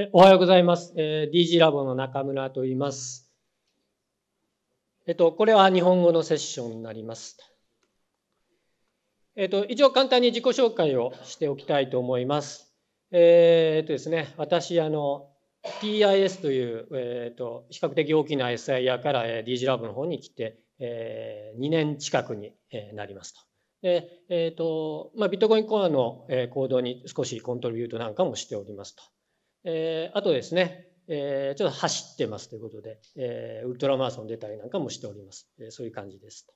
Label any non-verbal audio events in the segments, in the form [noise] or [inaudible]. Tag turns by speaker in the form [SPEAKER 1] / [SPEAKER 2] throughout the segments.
[SPEAKER 1] えおはようございます、えー、DG ラボの中村と言います。えっと、これは日本語のセッションになります。えっと、一応簡単に自己紹介をしておきたいと思います。えー、っとですね、私、あの、TIS という、えー、っと、比較的大きな SIR から、えー、DG ラボの方に来て、えー、2年近くになりますと。で、えー、っと、まあ、ビットコインコアの行動に少しコントリビュートなんかもしておりますと。えー、あとですね、えー、ちょっと走ってますということで、えー、ウルトラマラソン出たりなんかもしております。えー、そういう感じです。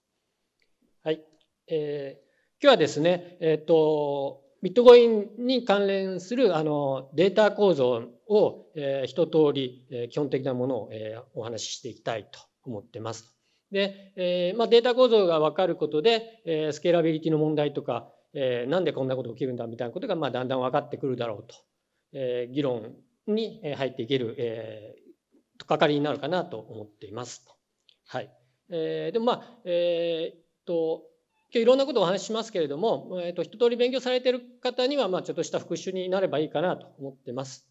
[SPEAKER 1] はい。えー、今日はですね、えっ、ー、と、ビットコインに関連するあのデータ構造を、えー、一通り、えー、基本的なものを、えー、お話ししていきたいと思ってます。で、えーまあ、データ構造が分かることで、えー、スケーラビリティの問題とか、えー、なんでこんなこと起きるんだみたいなことが、まあ、だんだん分かってくるだろうとえ議論に入っていける、えー、かかりになるかなと思っています。はい。えー、でもまあ、えー、っと、今日いろんなことをお話ししますけれども、えー、っと、一通り勉強されてる方には、まあ、ちょっとした復習になればいいかなと思ってます。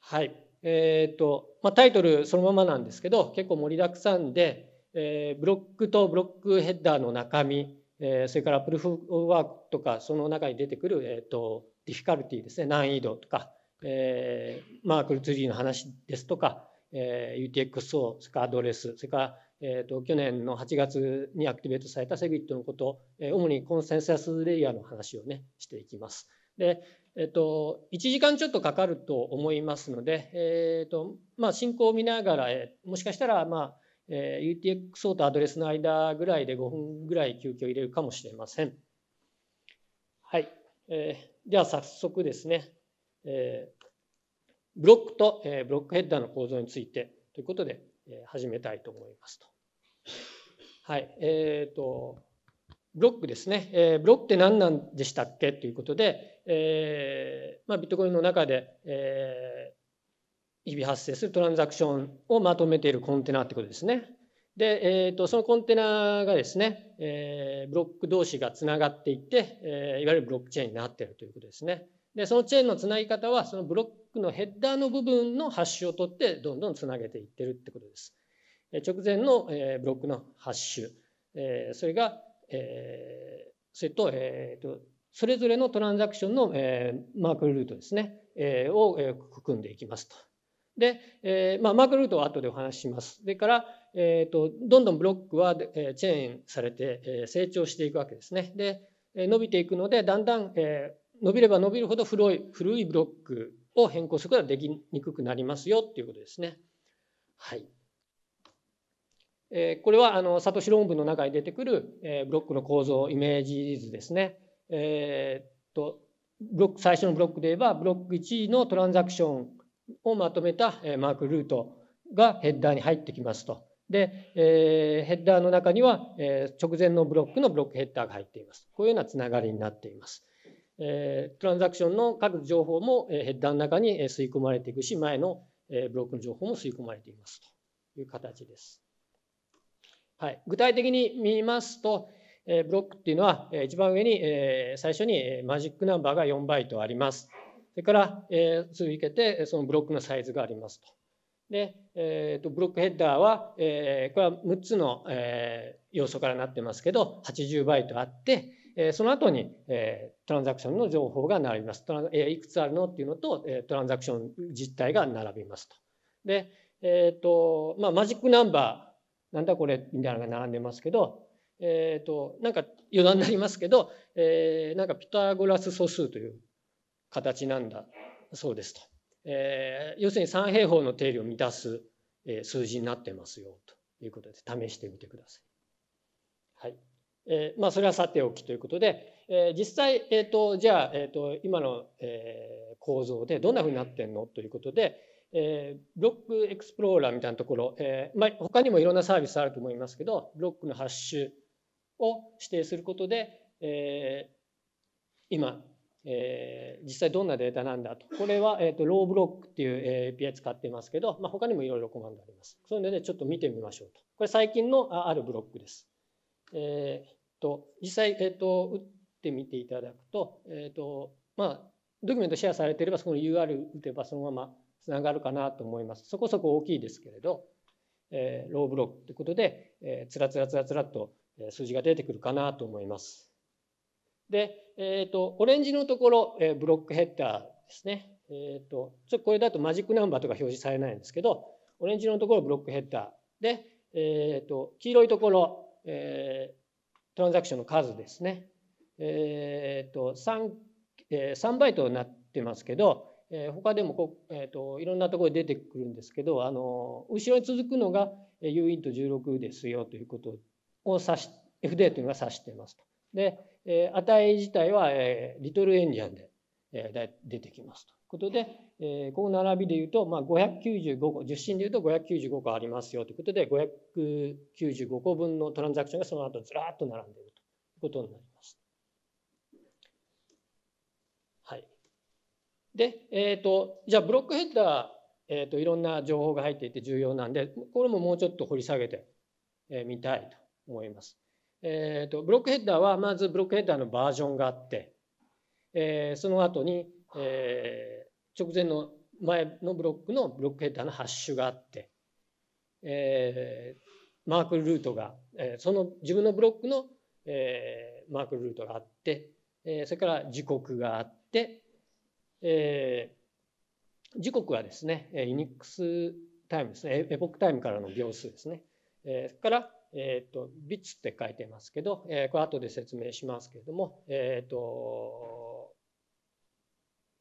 [SPEAKER 1] はい。えっと、まあ、タイトルそのままなんですけど、結構盛りだくさんで、えブロックとブロックヘッダーの中身、えそれからプルーフ・ワークとか、その中に出てくる、えっと、ディフィカルティですね、難易度とか、えー、マークルツリーの話ですとか、えー、UTXO、それからアドレス、それから、えーと、去年の8月にアクティベートされたセグリットのこと、えー、主にコンセンサスレイヤーの話をね、していきます。で、えっ、ー、と、1時間ちょっとかかると思いますので、えっ、ー、と、まあ、進行を見ながら、えもしかしたら、まあ、えー、UTXO とアドレスの間ぐらいで5分ぐらい休憩を入れるかもしれません。はい。えーでは早速ですね、えー、ブロックと、えー、ブロックヘッダーの構造についてということで、えー、始めたいと思いますと。はい、えっ、ー、と、ブロックですね、えー、ブロックって何なんでしたっけということで、えーまあ、ビットコインの中で、えー、日々発生するトランザクションをまとめているコンテナってことですね。で、えーと、そのコンテナがですね、えー、ブロック同士がつながっていて、えー、いわゆるブロックチェーンになっているということですね。でそのチェーンのつなぎ方はそのブロックのヘッダーの部分のハッシュを取ってどんどんつなげていってるってことです。え直前の、えブロックのハッシュ、えそれが、えそれと,、えー、とそれぞれのトランザクションの、えマークルートですね、えを、え組んでいきますと。で、えまあ、マークルートは後でお話しします。それからえーと、どんどんブロックは、えチェーンされて、え成長していくわけですね。で、え伸びていくのでだんだん、え伸びれば伸びるほど古い古いブロックを変更することができにくくなりますよっていうことですね。はい。えー、これはあのサトシ論文の中に出てくる、えー、ブロックの構造イメージ図ですね。えーと、とブロック最初のブロックで言えばブロック1のトランザクションをまとめた、えー、マークルートがヘッダーに入ってきますと。で、えー、ヘッダーの中には、えー、直前のブロックのブロックヘッダーが入っています。こういうようなつながりになっています。えー、トランザクションの各情報も、えー、ヘッダーの中に吸い込まれていくし、前の、えー、ブロックの情報も吸い込まれていますという形です。はい、具体的に見ますと、えー、ブロックっていうのは、えー、一番上に、えー、最初に、えー、マジックナンバーが4バイトあります。それから、えー、続けてそのブロックのサイズがありますと。で、えーと、ブロックヘッダーは、えー、これは6つの、えー、要素からなってますけど80バイトあって、えー、その後に、えー、トランザクションの情報が並びますトラン、えー、いくつあるのっていうのと、えトランザクション実態が並びますと。で、えーとまあ、マジックナンバーなんだこれみたいなのが並んでますけど、えーと、となんか余談になりますけど、えー、なんかピタゴラス素数という形なんだそうですと。えー、要するに3平方の定理を満たす、え数字になってますよということで試してみてください。はいえー、まあ、それはさておきということで、え実際、えーと、じゃあ、えーと、今の、え構造でどんなふうになってんのということで、えブロックエクスプローラーみたいなところ、えまあ、他にもいろんなサービスあると思いますけどブロックのハッシュを指定することで、え今えー、実際どんなデータなんだと。これは、えーと、ローブロックっていう API 使ってますけど、まあ、他にもいろいろコマンドあります。そういうので、ちょっと見てみましょうと。これ最近のあるブロックです。えーと、と実際、えーと、打ってみていただくと,、えーとまあ、ドキュメントシェアされていればその UR 打てばそのままつながるかなと思います。そこそこ大きいですけれど、えー、ローブロックということで、えー、つらつらつらつらっと数字が出てくるかなと思います。で、えっ、ー、と、オレンジのところ、えー、ブロックヘッダーですね。えっ、ー、と、ちょっとこれだとマジックナンバーとか表示されないんですけど、オレンジのところブロックヘッダーで、えっ、と、黄色いところ、えトランザクションの数ですね。えっ、と、3、え3バイトになってますけど、え他でもこ、えーと、いろんなところで出てくるんですけどあの後ろに続くのが U イント16ですよということを指し FD というのが指してますと。で、えー、値自体は、えー、リトルエンジアンで、えー、出てきますということで、えー、この並びで言うと、まあ、595個受信進で言うと595個ありますよということで595個分のトランザクションがその後ずらっと並んでいるということになります。はい、で、えーと、じゃあブロックヘッダーえーと、いろんな情報が入っていて重要なんでこれももうちょっと掘り下げてみたいと思います。えーと、ブロックヘッダーはまずブロックヘッダーのバージョンがあって、えー、その後に、えー、直前の前のブロックのブロックヘッダーのハッシュがあって、えー、マークルートが、えー、その自分のブロックの、えー、マークルートがあって、えー、それから時刻があって、えー、時刻はですねユニックスタイムですねエポックタイムからの秒数ですね、えー、それからえっ、ー、と、ビッツって書いてますけど、えー、これ後で説明しますけれども、えっ、ー、と、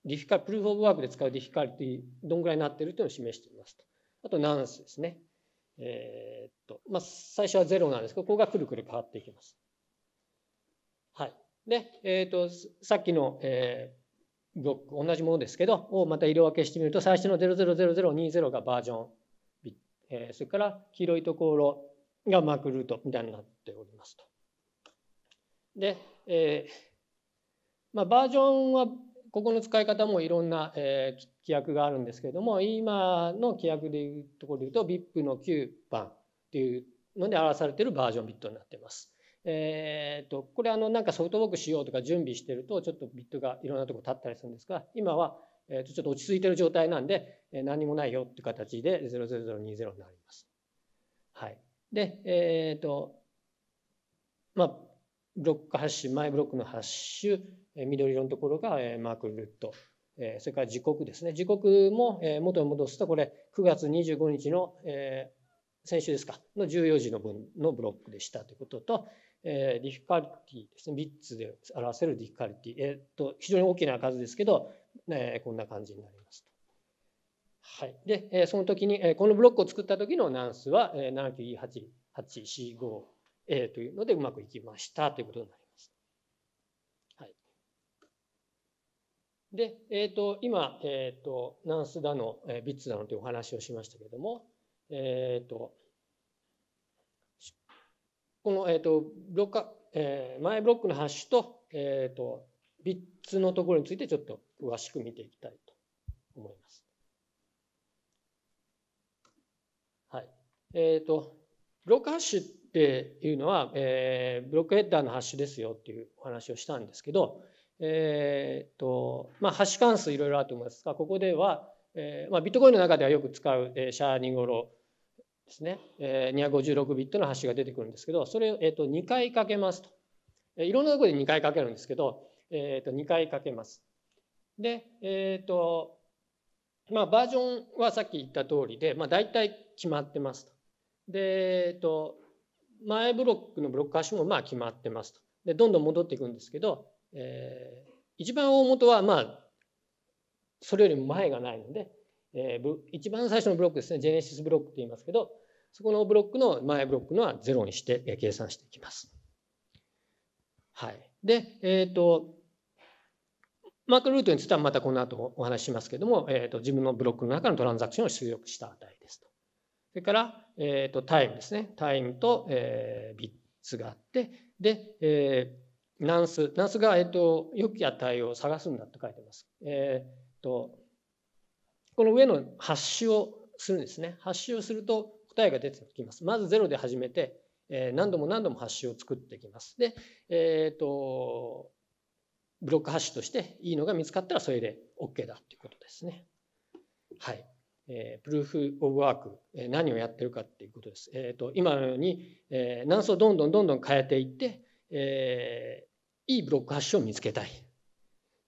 [SPEAKER 1] ディフィカプルーフ・オブ・ワークで使うディフィカルティ、どんぐらいになっているというのを示していますと。あと、ナンスですね。えっと、まあ、最初は0なんですけど、ここがくるくる変わっていきます。はい。で、えっと、さっきの、えブロック、同じものですけど、をまた色分けしてみると、最初の0 0 0 2 0がバージョン、えそれから黄色いところ、がマクルートみたいになっておりますと。で、えーまあ、バージョンはここの使い方もいろんな、えー、規約があるんですけれども今の規約でいうところでいうと v i p の9番っていうので表されているバージョンビットになっています。えーと、これあのなんかソフトボックスしようとか準備してるとちょっとビットがいろんなとこ立ったりするんですが今は、えとちょっと落ち着いてる状態なんで、え何もないよっていう形で0020になります。はい、で、えっ、ー、と、まあ、ブロックハッシュ、ブロックのハッシュ、え緑色のところが、えマークルット、えそれから時刻ですね。時刻も、え元に戻すと、これ、9月25日の、えー、先週ですか、の14時の分のブロックでしたということと、えー、ディフィカルティですね、ビッツで表せるディフィカルティ、えーと、非常に大きな数ですけど、ね、こんな感じになりますと。はい、で、えー、その時に、えー、このブロックを作った時のナ数は、えー、79E8845A というのでうまくいきましたということになります。はい、で、えーと、今、えーと、ナ数だの、えー、ビッツだのというお話をしましたけれども、えーと、この、えーと、ブロッえー、前ブロックのハッシュと,、えー、とビッツのところについてちょっと詳しく見ていきたいと思います。えっ、ー、と、ブロックハッシュっていうのは、えー、ブロックヘッダーのハッシュですよっていうお話をしたんですけど、えっ、ー、と、まあ、ハッシュ関数いろいろあると思いますが、ここでは、えーまあ、ビットコインの中ではよく使う、えー、シャーニゴロですね、えー、256ビットのハッシュが出てくるんですけど、それを、えー、と2回かけますと。いろんなところで2回かけるんですけど、えー、と2回かけます。で、えっ、ー、と、まあ、バージョンはさっき言った通りで、まあ、大体決まってますと。で、えっと、前ブロックのブロック足もまあ決まってますと。で、どんどん戻っていくんですけど、えー、一番大元はまあ、それよりも前がないので、えー、一番最初のブロックですね、ジェネシスブロックと言いますけど、そこのブロックの前ブロックのは0にして計算していきます。はい。で、えっ、ー、と、マークルートについてはまたこの後お話ししますけども、えーと、と自分のブロックの中のトランザクションを出力した値。それから、えーと、タイムですね。タイムと、えー、ビッツがあって、で、えー、ナンス。ナンスが、えっ、ー、と、良き値を探すんだと書いてます。えーと、この上の発ッをするんですね。発ッをすると答えが出てきます。まず0で始めて、えー、何度も何度もハッシュを作っていきます。で、えっ、ー、と、ブロックハッシュとしていいのが見つかったらそれで OK だということですね。はい。えー、プルーフ・オブ・ワーク、えー、何をやってるかっていうことです。えーと、今のように、えー、層どんどんどんどん変えていって、えー、いいブロックハッシュを見つけたい。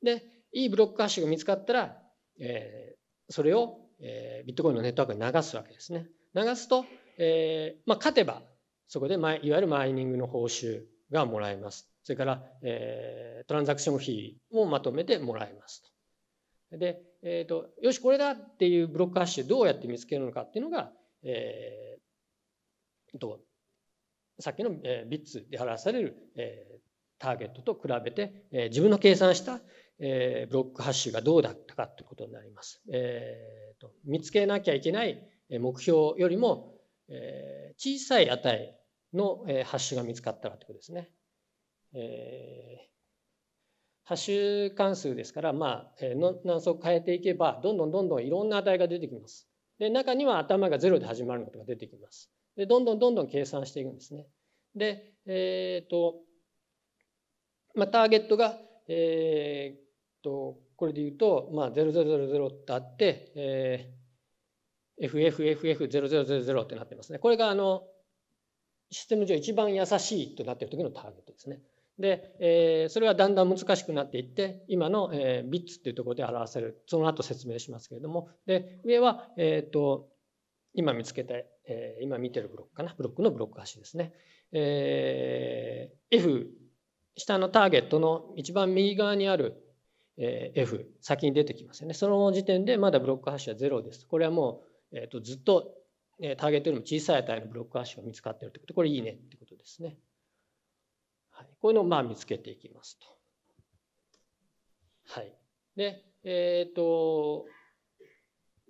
[SPEAKER 1] で、いいブロックハッシュが見つかったら、えー、それを、えー、ビットコインのネットワークに流すわけですね。流すと、えーまあ、勝てばそこでいわゆるマイニングの報酬がもらえます。それから、えー、トランザクション費もまとめてもらえますと。で、えーと、よしこれだっていうブロックハッシュどうやって見つけるのかっていうのが、えーと、さっきの、えビッツで表される、えー、ターゲットと比べて、えー、自分の計算した、えー、ブロックハッシュがどうだったかていうことになります。えーと、見つけなきゃいけない目標よりも、えー、小さい値の、えー、ハッシュが見つかったらということですね。えー波周関数ですから、まあ、難速変えていけば、どんどんどんどんいろんな値が出てきます。で、中には頭が0で始まることが出てきます。で、どんどんどんどん計算していくんですね。で、えっ、ー、と、まあ、ターゲットが、えっ、ー、と、これで言うと、まあ、0000ってあって、えー、FFFF0000 ってなってますね。これが、あの、システム上一番優しいとなっている時のターゲットですね。で、えー、それはだんだん難しくなっていって今の、えー、ビッツっていうところで表せるその後説明しますけれどもで上は、えーと、今見つけた、えー、今見てるブロックかなブロックのブロック端ですね、えー、F 下のターゲットの一番右側にある、え F 先に出てきますよねその時点でまだブロック端は0ですこれはもう、えーと、ずっとターゲットよりも小さい値のブロック端が見つかってるってことこれいいねってことですね。はい、こういうのをまあ見つけていきますと。はい、で、えっ、ー、と、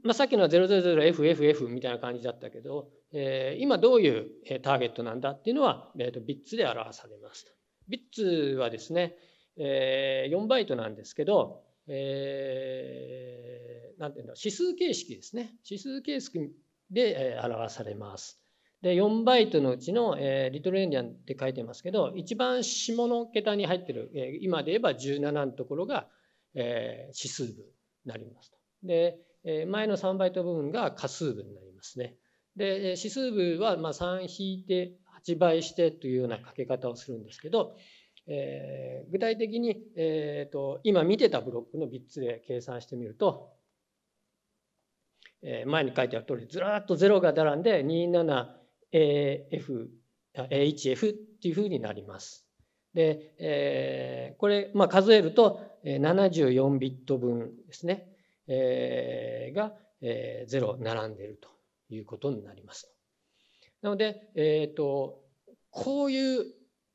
[SPEAKER 1] まあ、さっきのは 000FFF みたいな感じだったけど、えー、今どういうターゲットなんだっていうのは、えー、とビッツで表されます。ビッツはですね、えー、4バイトなんですけど、えー、なんていうの指数形式ですね指数形式で表されます。で、4バイトのうちの、えー、リトルエンディアンって書いてますけど、一番下の桁に入ってる、えー、今で言えば17のところが、えー、指数部になりますと。で、えー、前の3バイト部分が仮数部になりますね。で、指数部はまあ3引いて8倍してというような書け方をするんですけど、えー、具体的に、えーと、今見てたブロックのビッツで計算してみると、え前に書いてある通りずらっと0が並んで27 AF、AHF っていうふうになります。で、えー、これ、まあ、数えると74ビット分ですね、えー、が、えー、0並んでいるということになります。なので、えーと、こういう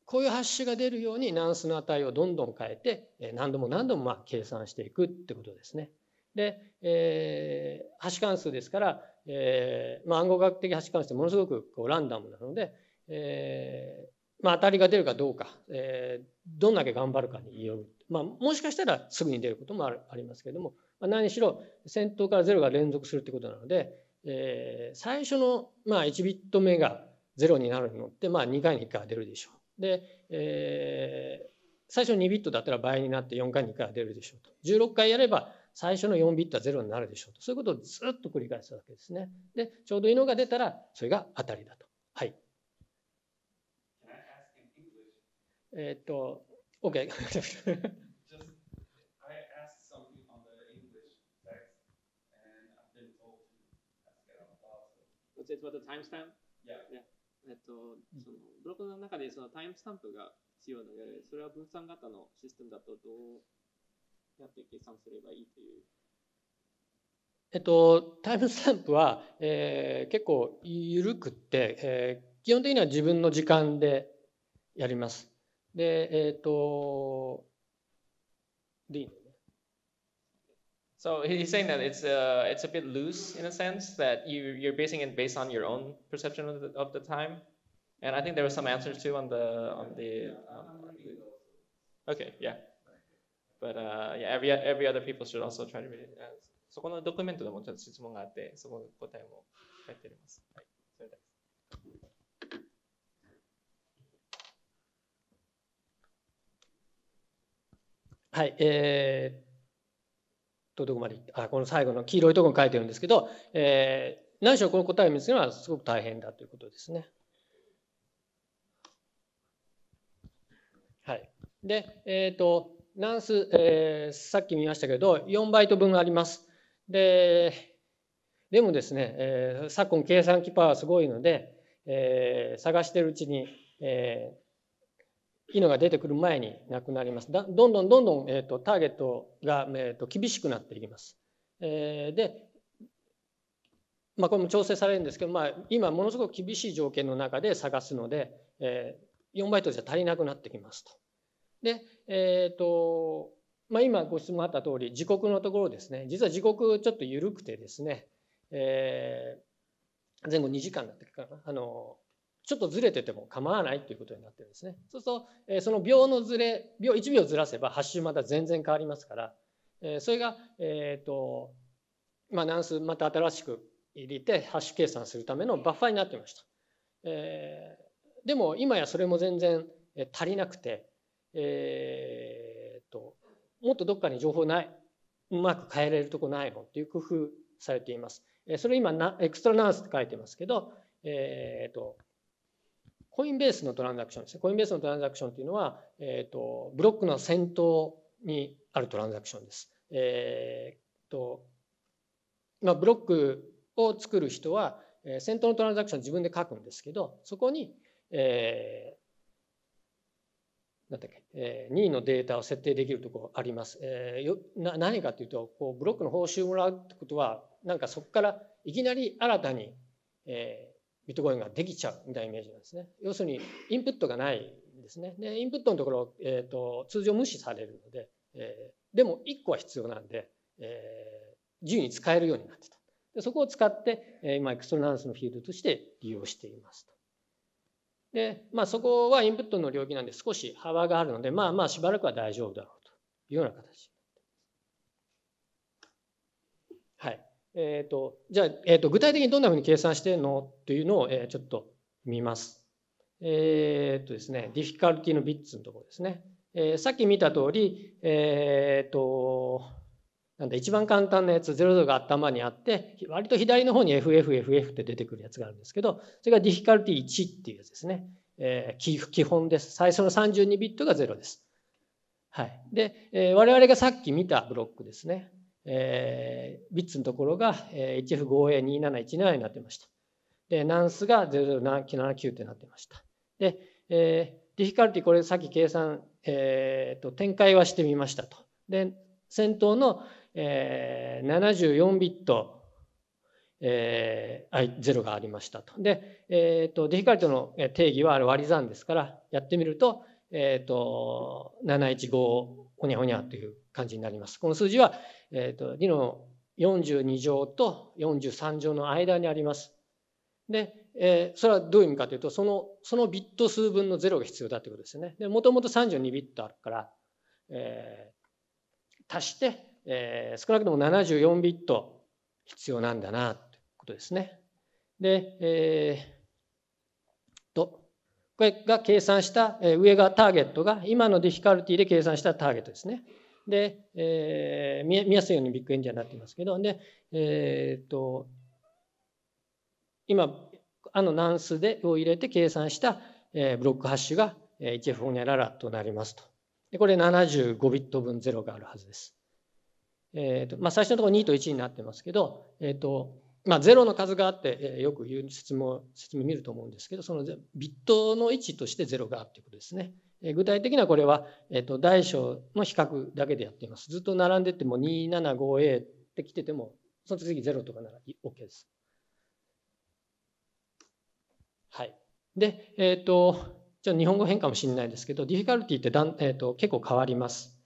[SPEAKER 1] こういうハッシュが出るようにナンスの値をどんどん変えて何度も何度もまあ計算していくってことですね。で、えー、ハッシュ関数ですから、えーまあ、暗号学的発関してものすごくこうランダムなので、えーまあ、当たりが出るかどうか、えー、どんだけ頑張るかによる、まあ、もしかしたらすぐに出ることもあるありますけれども、まあ、何しろ先頭からゼロが連続するってことなので、えー、最初の、まあ、1ビット目がゼロになるのって、まあ、2回に1回は出るでしょう。で、えー、最初2ビットだったら倍になって4回に1回は出るでしょうと。16回やれば最初の4ビットは0になるでしょうと。そういうことをずっと繰り返すわけですね。で、ちょうどいいのが出たら、それが当たりだと。はい。えっと、OK。i [laughs] t えっと、そのブロックの中でそのタイムスタンプが必要なので、それは分散型のシステムだとどうやって計算すればいいという。えっと、タイムスタンプは、えー、結構緩くって、えー、基本的には自分の時間でやります。で、えっ、と、でいいの So he's saying that it's a, it's a bit loose in a sense that you, you're basing it based on your own perception of the, of the time. And I think there were some answers too on the, on the, um, on the okay, yeah. But uh, yeah, every, every other people should also try to read it. そこのドキュメントでもちょっと質問があって、そこの答えも書いてあります。はい、それではい、えー、どこまであ、この最後の黄色いところに書いてるんですけど、えー、何しろこの答えを見つけるのはすごく大変だということですね。はい。で、えっ、ー、と、ランス、えー、さっき見ましたけど、4バイト分あります。で、でもですね、えー、昨今計算機パワーすごいので、えー、探してるうちに、えー、いいのが出てくる前になくなります。だどんどんどんどん、えーと、ターゲットが、えーと、と厳しくなっていきます。えー、で、まあ、これも調整されるんですけど、まあ、今ものすごく厳しい条件の中で探すので、えー、4バイトじゃ足りなくなってきますと。で、えーとまあ、今ご質問あった通り時刻のところですね実は時刻ちょっと緩くてですね、えー、前後2時間だったかなあのちょっとずれてても構わないということになってるんですねそうすると、えー、その秒のずれ秒1秒ずらせば8周また全然変わりますから、えー、それが、えーとまあ、何数また新しく入れてハッシュ計算するためのバッファーになってました、えー、でも今やそれも全然足りなくてえーと、もっとどっかに情報ないうまく変えれるとこないのっていう工夫されています。それ今エクストラナースって書いてますけど、えーと、コインベースのトランザクションですね。コインベースのトランザクションっていうのは、えーと、ブロックの先頭にあるトランザクションです。えーとまあ、ブロックを作る人は先頭のトランザクション自分で書くんですけどそこに、えなんだっけ、えー、任のデータを設定できるところあります。えー、よな何かというと、こうブロックの報酬をもらうってことは、なんかそこからいきなり新たに、えー、ビットコインができちゃうみたいなイメージなんですね。要するに、インプットがないんですね。で、インプットのところ、えーと、と通常無視されるので、えー、でも1個は必要なんで、えー、自由に使えるようになってた。でそこを使って、えー、今、エクストラナンスのフィールドとして利用していますと。で、まあ、そこはインプットの領域なんで少し幅があるので、まあまあしばらくは大丈夫だろうというような形。はい。えっ、ー、と、じゃあ、えーと、具体的にどんなふうに計算してるのというのを、えー、ちょっと見ます。えっ、ー、とですね、ディフィカルティのビッツのところですね。えー、さっき見た通り、えっ、ー、と、なんで一番簡単なやつ00が頭にあって割と左の方に FFFF って出てくるやつがあるんですけどそれがディフィカルティ1っていうやつですね、えー、基本です最初の32ビットが0ですはいで、えー、我々がさっき見たブロックですね、えー、ビッツのところが HF5A2717 になってましたでナンスが0079ってなってましたで、えー、ディフィカルティこれさっき計算、えーと展開はしてみましたとで先頭のえー、74ビット、えー、0がありましたと。で、えーと、ディフィカルトの定義は割り算ですからやってみると,、えーと、715ほにゃほにゃという感じになります。この数字は、えーと、と2の42乗と43乗の間にあります。で、えー、それはどういう意味かというとそのそのビット数分の0が必要だということですよね。もともと32ビットあるから、えー、足してえー、少なくとも74ビット必要なんだなということですね。で、えー、と、これが計算した、えー、上がターゲットが、今のディフィカルティで計算したターゲットですね。で、えー、見見やすいようにビッグエンジンになっていますけど、で、えー、と、今、あのナンスでを入れて計算した、えー、ブロックハッシュが 1F ホニャララとなりますと。でこれ75ビット分0があるはずです。えーとまあ、最初のところ2と1になってますけど、えーとまあ、0の数があって、えー、よく言う説明説明見ると思うんですけどそのビットの位置として0があるということですね。えー、具体的にはこれは、えーと、大小の比較だけでやっています。ずっと並んでても 275A って来ててもその次0とかなら OK です。はい。で、えっ、ー、と、ちょっと日本語変かもしれないですけど、ディフィカルティってだん、えーと結構変わります。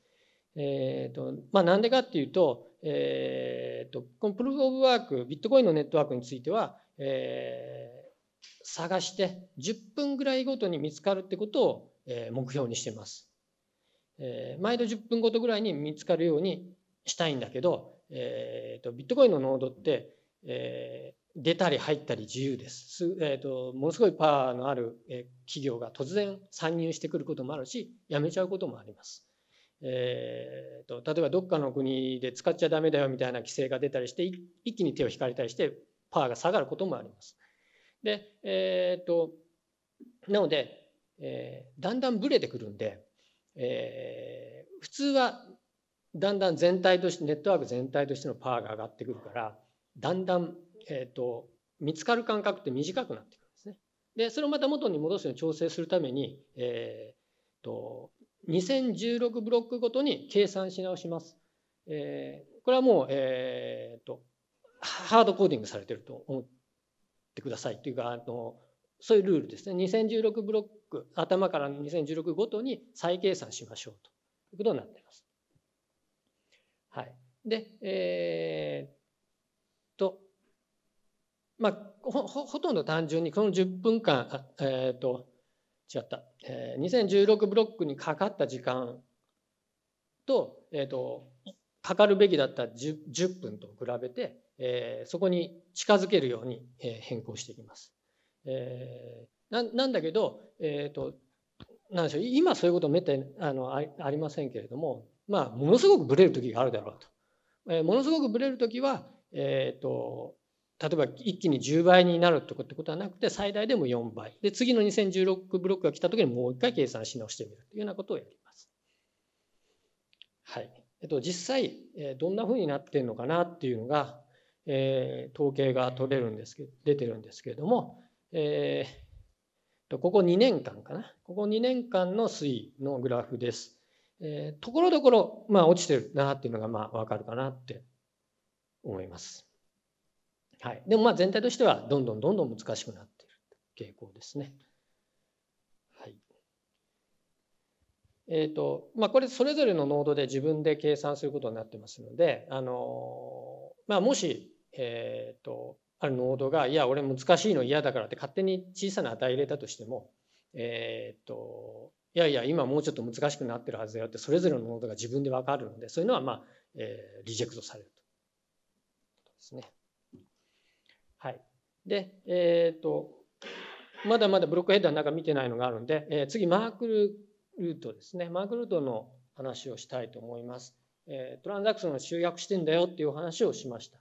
[SPEAKER 1] えーとまあ、なんでかっていうと,、えーと、このプルーフ・オブ・ワークビットコインのネットワークについては、えー、探して10分ぐらいごとに見つかるってことを、えー、目標にしてます、えー、毎度10分ごとぐらいに見つかるようにしたいんだけど、えーと、ビットコインのノードって、えー、出たり入ったり自由です、えーと、ものすごいパワーのある企業が突然参入してくることもあるしやめちゃうこともありますえーと、例えばどっかの国で使っちゃダメだよみたいな規制が出たりして一気に手を引かれたりしてパワーが下がることもあります。で、えーと、なので、えー、だんだんブレてくるんで、えー、普通はだんだん全体としてネットワーク全体としてのパワーが上がってくるからだんだん、えーと、と見つかる間隔って短くなってくるんですね。でそれをまた元に戻すように調整するために、えー、と2016ブロックごとに計算し直します。えー、これはもう、えーと、ハードコーディングされてると思ってくださいというかあのそういうルールですね2016ブロック頭からの2016ごとに再計算しましょうということになっています。はい、で、えー、とまあほほとんど単純にこの10分間あえー、と違ったえー、2016ブロックにかかった時間と,、えーと、かかるべきだった 10, 10分と比べて、えー、そこに近づけるように、え変更していきます。えー、ななんだけど、えーと、なんでしょう今そういうことめったにあのありませんけれども、まあ、ものすごくブレる時があるだろうと。えー、ものすごくブレる時は、えーと、と例えば一気に10倍になるとかってことはなくて最大でも4倍で次の2016ブロックが来た時にもう一回計算し直してみるというようなことをやります。はいえっと、実際どんなふうになってるのかなっていうのが、えー、統計が取れるんですけ出てるんですけれども、えー、ここ2年間かなここ2年間の推移のグラフです。えー、ところどころ、まあ、落ちてるなっていうのがまあ分かるかなって思います。はい、でもまあ全体としてはどんどんどんどん難しくなっている傾向ですね。はいえーとまあ、これそれぞれのノードで自分で計算することになってますので、あのまあ、もし、えーと、あるノードがいや俺難しいの嫌だからって勝手に小さな値入れたとしても、えーと、いやいや今もうちょっと難しくなってるはずだよってそれぞれのノードが自分で分かるのでそういうのは、まあえー、リジェクトされるとですね。はい。で、えっ、と、まだまだブロックヘッダーの中見てないのがあるんで、えー、次、マークルートですね。マークルートの話をしたいと思います。えー、トランザクションを集約してんだよっていう話をしました。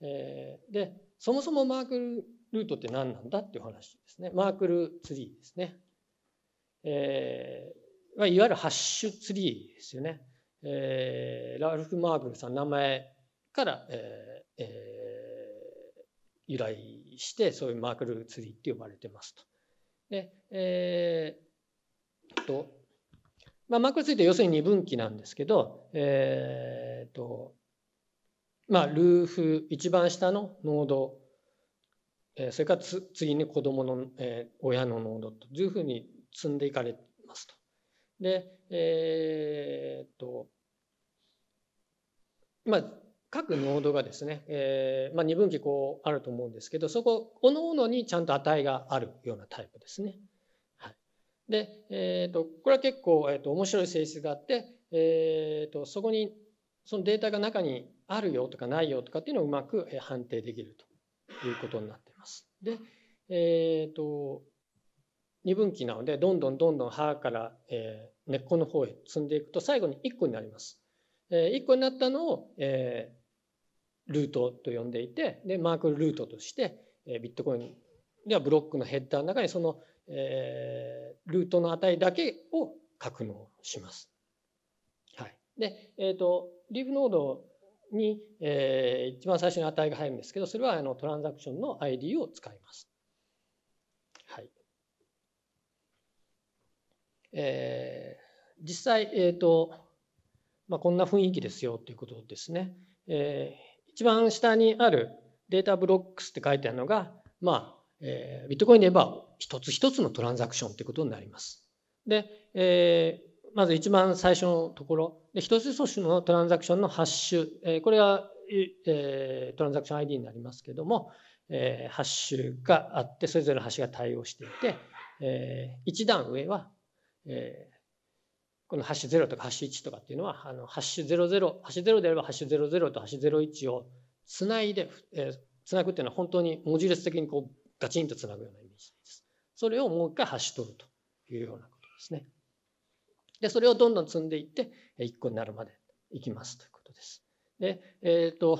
[SPEAKER 1] えー、で、そもそもマークルートって何なんだっていう話ですね。マークルツリーですね。えー、いわゆるハッシュツリーですよね。えー、ラルフ・マークルさん名前から、えーえー由来してそういうマークルツリーって呼ばれてますと。でえー、と、まあ、マークルツリーって要するに二分岐なんですけど、えーとまあ、ルーフ一番下のノ濃度それからつ次に子どもの、えー、親の濃度というふうに積んでいかれますと。でえー、っとまあ各ノードがですね、えー、まあ、二分岐こうあると思うんですけどそこおのおのにちゃんと値があるようなタイプですね。はい、で、えーと、これは結構、えーと、面白い性質があって、えーと、そこにそのデータが中にあるよとかないよとかっていうのをうまく判定できるということになっています。で、えー、と二分岐なのでどんどんどんどん歯から、えー、根っこの方へ積んでいくと最後に1個になります。え1個になったのを、えルートと呼んでいてでマークルートとしてビットコインではブロックのヘッダーの中にその、えルートの値だけを格納します。はい、で、えーと、とリーフノードに、えー、一番最初に値が入るんですけどそれはあのトランザクションの ID を使います。はいえー、実際、えーとまあ、こんな雰囲気ですよということですね。えー一番下にあるデータブロックスって書いてあるのが、まあ、えー、ビットコインで言えば一つ一つのトランザクションということになります。で、えー、まず一番最初のところ、で一つ一つのトランザクションのハッシュ、えー、これが、えー、トランザクション ID になりますけども、えー、ハッシュがあって、それぞれのハッシュが対応していて、えー、一段上は、えー、このハッシュ0とかハッシュ1とかっていうのは、あのハッシュ00、ハッシュ0であればハッシュ00とハッシュ01をつないで、えー、つなぐっていうのは本当に文字列的にこうガチンとつなぐようなイメージです。それをもう一回ハッシュ取るというようなことですね。で、それをどんどん積んでいって、1個になるまでいきますということです。で、えっ、ー、と、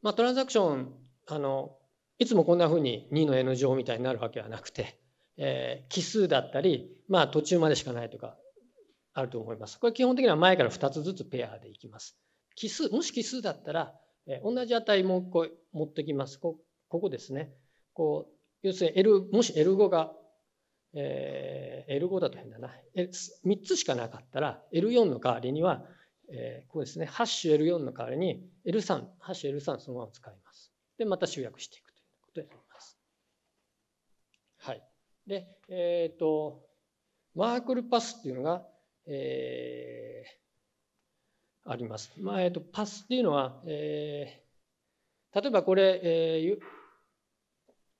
[SPEAKER 1] まあ、トランザクション、あの、いつもこんなふうに2の N 乗みたいになるわけはなくて、えー、奇数だったり、まあ、途中までしかないとか、あると思います。これ基本的には前から2つずつペアでいきます。奇数、もし奇数だったら、えー、同じ値もう1個持ってきます。ここですね。こう、要するに L、もし L5 が、えー、L5 だと変だな。3つしかなかったら、L4 の代わりには、えー、ここですね。ハッシュ L4 の代わりに L3、ハッシュ L3 そのまま使います。で、また集約していくということになります。はい。で、えっ、ー、と、マークルパスっていうのが、えー、あります。まあえーと、パスっていうのは、えー、例えばこれ、えー、いわ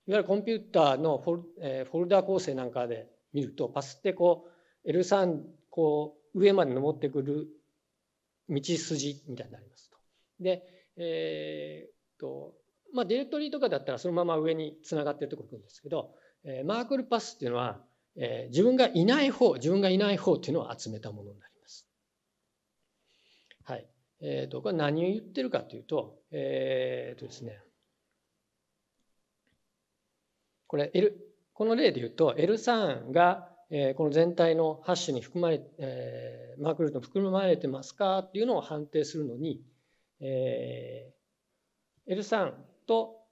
[SPEAKER 1] ゆるコンピューターのフォル,、えー、フォルダ構成なんかで見るとパスってこう L3 こう上まで登ってくる道筋みたいになりますと。で、えーとまあ、ディレクトリとかだったらそのまま上につながってるとこ行くんですけど、えー、マークルパスっていうのはえー、自分がいない方自分がいない方というのを集めたものになります。はいえーと、これ何を言ってるかというと,、えーとですね、これ L この例で言うと L3 がこの全体のハッシュに含まれ、えー、マークルート含まれてますかっていうのを判定するのに、えー、L3 と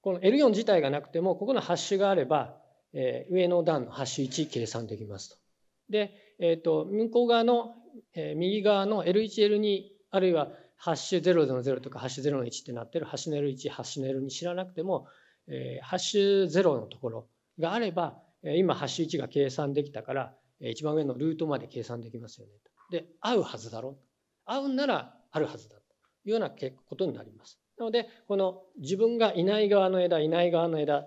[SPEAKER 1] この L4 自体がなくてもここのハッシュがあればえー、上の段のハッシュ1計算できますと。で、えっ、ー、と、向こう側の、えー、右側の L1、L2、あるいはハッシュ0の0とかハッシュ0の1ってなってるハッシュの L1、ハッシュの L2 知らなくても、えー、ハッシュ0のところがあれば、今ハッシュ1が計算できたから、一番上のルートまで計算できますよね。で、合うはずだろう。合うんならあるはずだ。というようなことになります。なので、この自分がいない側の枝、いない側の枝、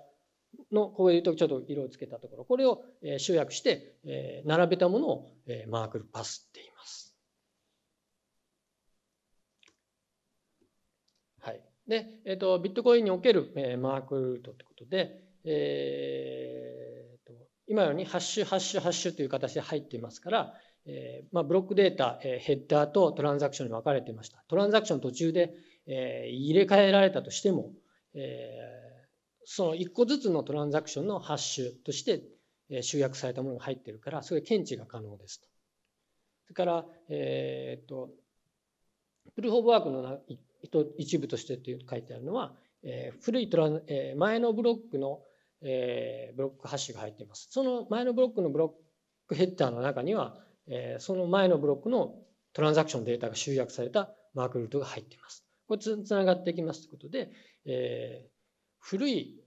[SPEAKER 1] のこういうとちょっと色をつけたところこれを集約して並べたものをマークルパスって言います。はい、で、えーと、ビットコインにおけるマークルートってことで、えーと、今のようにハッシュハッシュハッシュという形で入っていますから、えーまあ、ブロックデータ、えヘッダーとトランザクションに分かれていました。トランザクション途中で、え入れ替えられたとしても、えーその1個ずつのトランザクションのハッシュとして集約されたものが入ってるから、それ検知が可能ですと。それから、えっと、プルフフ・ーブ・ワークの一部としてという書いてあるのは、え古いトラン、え前のブロックの、えブロックハッシュが入っています。その前のブロックのブロックヘッダーの中には、えその前のブロックのトランザクションデータが集約されたマークルートが入っています。これつながっていきますということで、え古い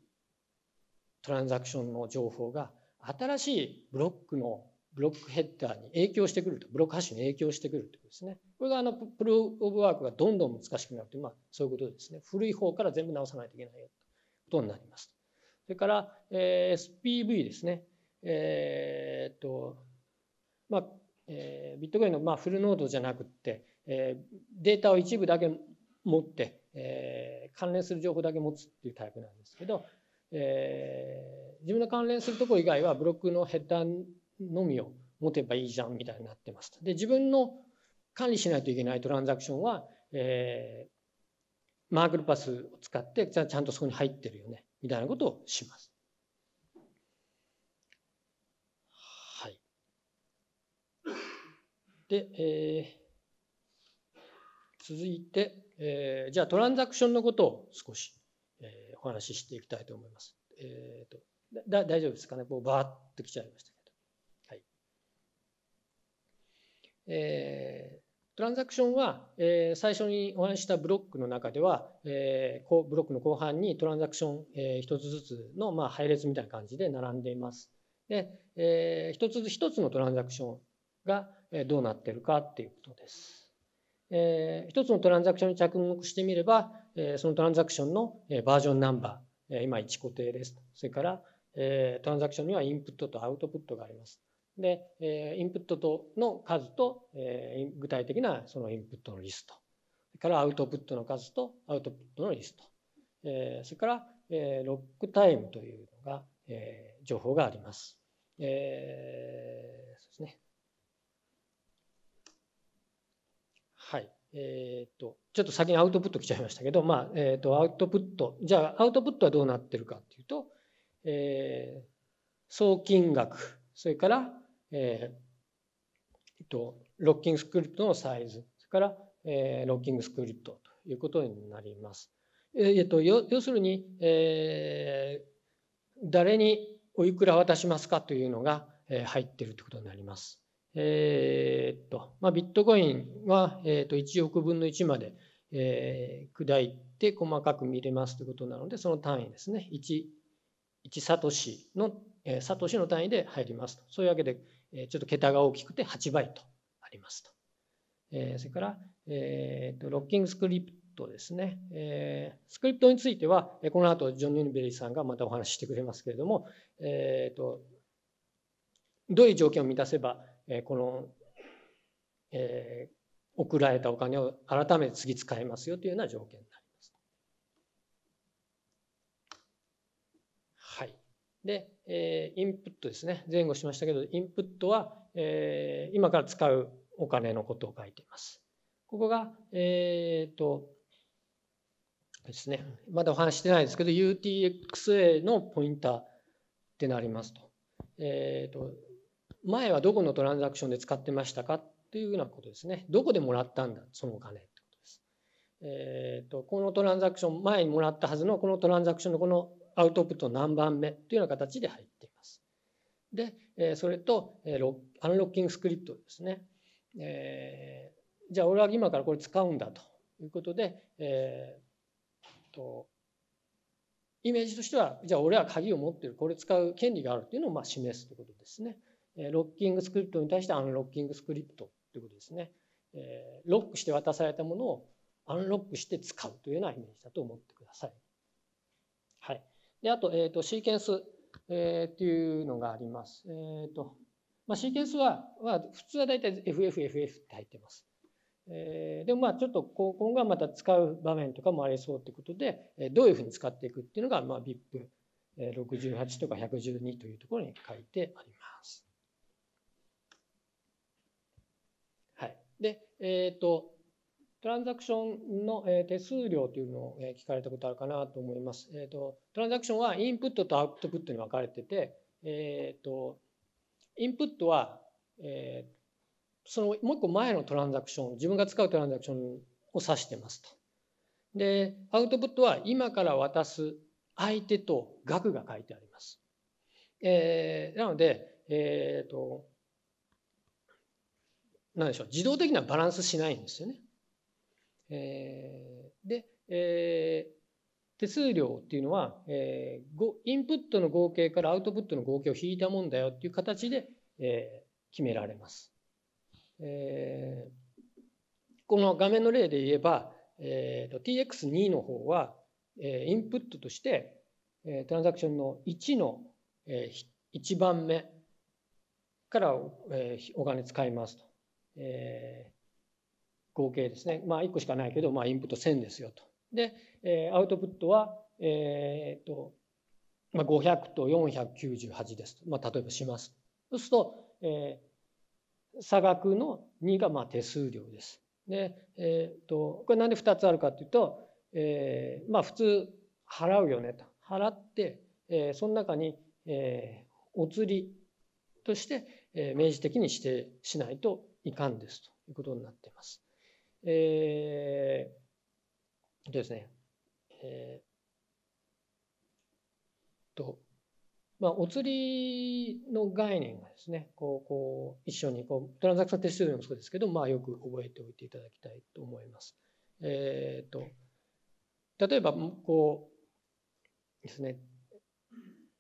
[SPEAKER 1] トランザクションの情報が新しいブロックのブロックヘッダーに影響してくると、ブロックハッシュに影響してくるということですね。これがあのプルオブワークがどんどん難しくなるという、まあ、そういうことですね。古い方から全部直さないといけないよということになります。それから、えー、SPV ですね。えっと、まあ、えビットコインの、まあ、フルノードじゃなくって、えデータを一部だけ持って、えー、関連する情報だけ持つっていうタイプなんですけど、えー、自分の関連するところ以外はブロックのヘッダーのみを持てばいいじゃんみたいになってます。で、自分の管理しないといけないトランザクションは、えー、マークルパスを使って、ゃちゃんとそこに入ってるよね、みたいなことをします。はい。で、えー、続いて、えー、じゃあトランザクションのことを少し、えー、お話ししていきたいと思います。えーと、だ大丈夫ですかねこうバーッと来ちゃいましたけど。はいえー、トランザクションは、えー、最初にお話したブロックの中では、えー、ブロックの後半にトランザクション、えー、1つずつの、まあ、配列みたいな感じで並んでいます。で、えー、1つ一つのトランザクションがどうなってるかっていうことです。えー、一つのトランザクションに着目してみれば、えー、そのトランザクションのバージョンナンバー、えー、今1固定です。それから、えー、トランザクションにはインプットとアウトプットがあります。で、えー、インプットとの数と、えー、具体的なそのインプットのリスト。それからアウトプットの数とアウトプットのリスト。えー、それから、えー、ロックタイムというのが、えー、情報があります。えー、そうですね。はい。えー、っと、ちょっと先にアウトプット来ちゃいましたけど、まあ、えー、っと、アウトプット。じゃあ、アウトプットはどうなってるかっていうと、えー、送金額、それから、えー、と、ロッキングスクリプトのサイズ、それから、えー、ロッキングスクリプトということになります。えっと、要するに、えー、誰においくら渡しますかというのが、え入ってるということになります。えー、っと、まあ、ビットコインは、えー、っと1億分の1まで、えー、砕いて細かく見れますということなので、その単位ですね、1、1サトシの、えー、サトシの単位で入りますと。そういうわけで、えー、ちょっと桁が大きくて8倍とありますと。えー、それから、えー、っとロッキングスクリプトですね、えー、スクリプトについては、この後ジョン・ニューベリーさんがまたお話ししてくれますけれども、えー、っとどういう条件を満たせばえこの、えー、送られたお金を改めて次使いますよというような条件になります。はい。で、えー、インプットですね。前後しましたけど、インプットは、えー、今から使うお金のことを書いています。ここが、えー、と、ですね。まだお話してないですけど、UTXA のポインターってなりますと。えー、と、前はどこのトランザクションで使ってましたかっていうようなことですね。どこでもらったんだ、そのお金ってことです。えっ、ー、と、このトランザクション、前にもらったはずのこのトランザクションのこのアウトプット何番目というような形で入っています。で、えそれと、えアンロッキングスクリプトですね。えー、じゃあ俺は今からこれ使うんだということで、えー、と、イメージとしては、じゃあ俺は鍵を持ってる、これ使う権利があるというのをま示すということですね。ロッキングスクリプトに対してアンロッキングスクリプトということですね。ロックして渡されたものをアンロックして使うというようなイメージだと思ってください。はい。で、あと、えっ、ー、と、シーケンス、えー、っていうのがあります。えっ、ー、と、まあ、シーケンスは、は普通は大体 FFFF って入ってます。えー、でもまあちょっと今後はまた使う場面とかもありそうということで、えどういうふうに使っていくっていうのが、まあ、VIP68 とか112というところに書いてあります。えっ、ー、と、トランザクションの手数料というのを聞かれたことあるかなと思います。えっ、ー、と、トランザクションはインプットとアウトプットに分かれてて、えっ、ー、と、インプットは、えそのもう一個前のトランザクション、自分が使うトランザクションを指してますと。で、アウトプットは今から渡す相手と額が書いてあります。えなので、えっ、と、なんでしょう、自動的なバランスしないんですよね。えー、で、えー、手数料っていうのは、えー、インプットの合計からアウトプットの合計を引いたもんだよっていう形で、えー、決められます。えー、この画面の例で言えば、えー TX2 の方は、えー、インプットとして、えー、トランザクションの1の、えー、1番目から、えお金使いますと。えー、合計ですね、まあ、1個しかないけど、まあ、インプット1000ですよと。で、えー、アウトプットは、えーとまあ、500と498ですと、まあ、例えばします。そうすると、えー、差額の2がまあ手数料です。で、えーと、これなんで2つあるかというと、えー、まあ普通払うよねと払って、えー、その中に、えー、お釣りとして、えー、明示的に指定しないといかんですということになっています。えー、ですね、えー、と、まあ、お釣りの概念がですね、こう、こう一緒にこう、トランザクション手数料もそうですけど、まあ、よく覚えておいていただきたいと思います。えっ、ー、と、例えば、こうですね、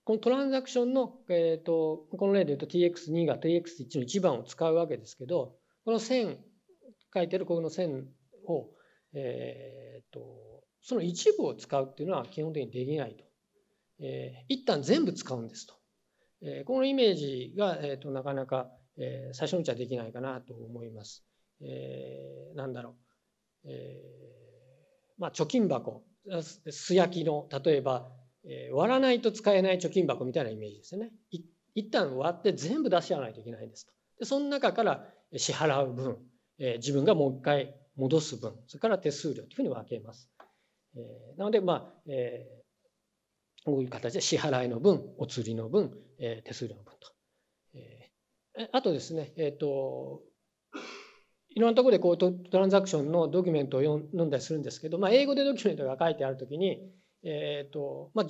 [SPEAKER 1] このトランザクションの、えーと、この例で言うと TX2 が TX1 の1番を使うわけですけど、この線、書いてるこの線を、えーと、その一部を使うっていうのは基本的にできないと。えー、一旦全部使うんですと。えー、このイメージが、えーと、となかなか、えー、最初のうちはできないかなと思います。えー、なんだろう。えーまあ、貯金箱、素焼きの例えばえー、割らないと使えない貯金箱みたいなイメージですよね。一旦割って全部出し合わないといけないんですと。でその中から支払う分、えー、自分がもう一回戻す分、それから手数料というふうに分けます。えー、なので、まあえー、こういう形で支払いの分、お釣りの分、えー、手数料の分と。えー、あとですね、えっ、ー、と、いろんなところでこうトランザクションのドキュメントを読んだりするんですけど、まあ、英語でドキュメントが書いてあるときに、えっ、ー、と、まあ、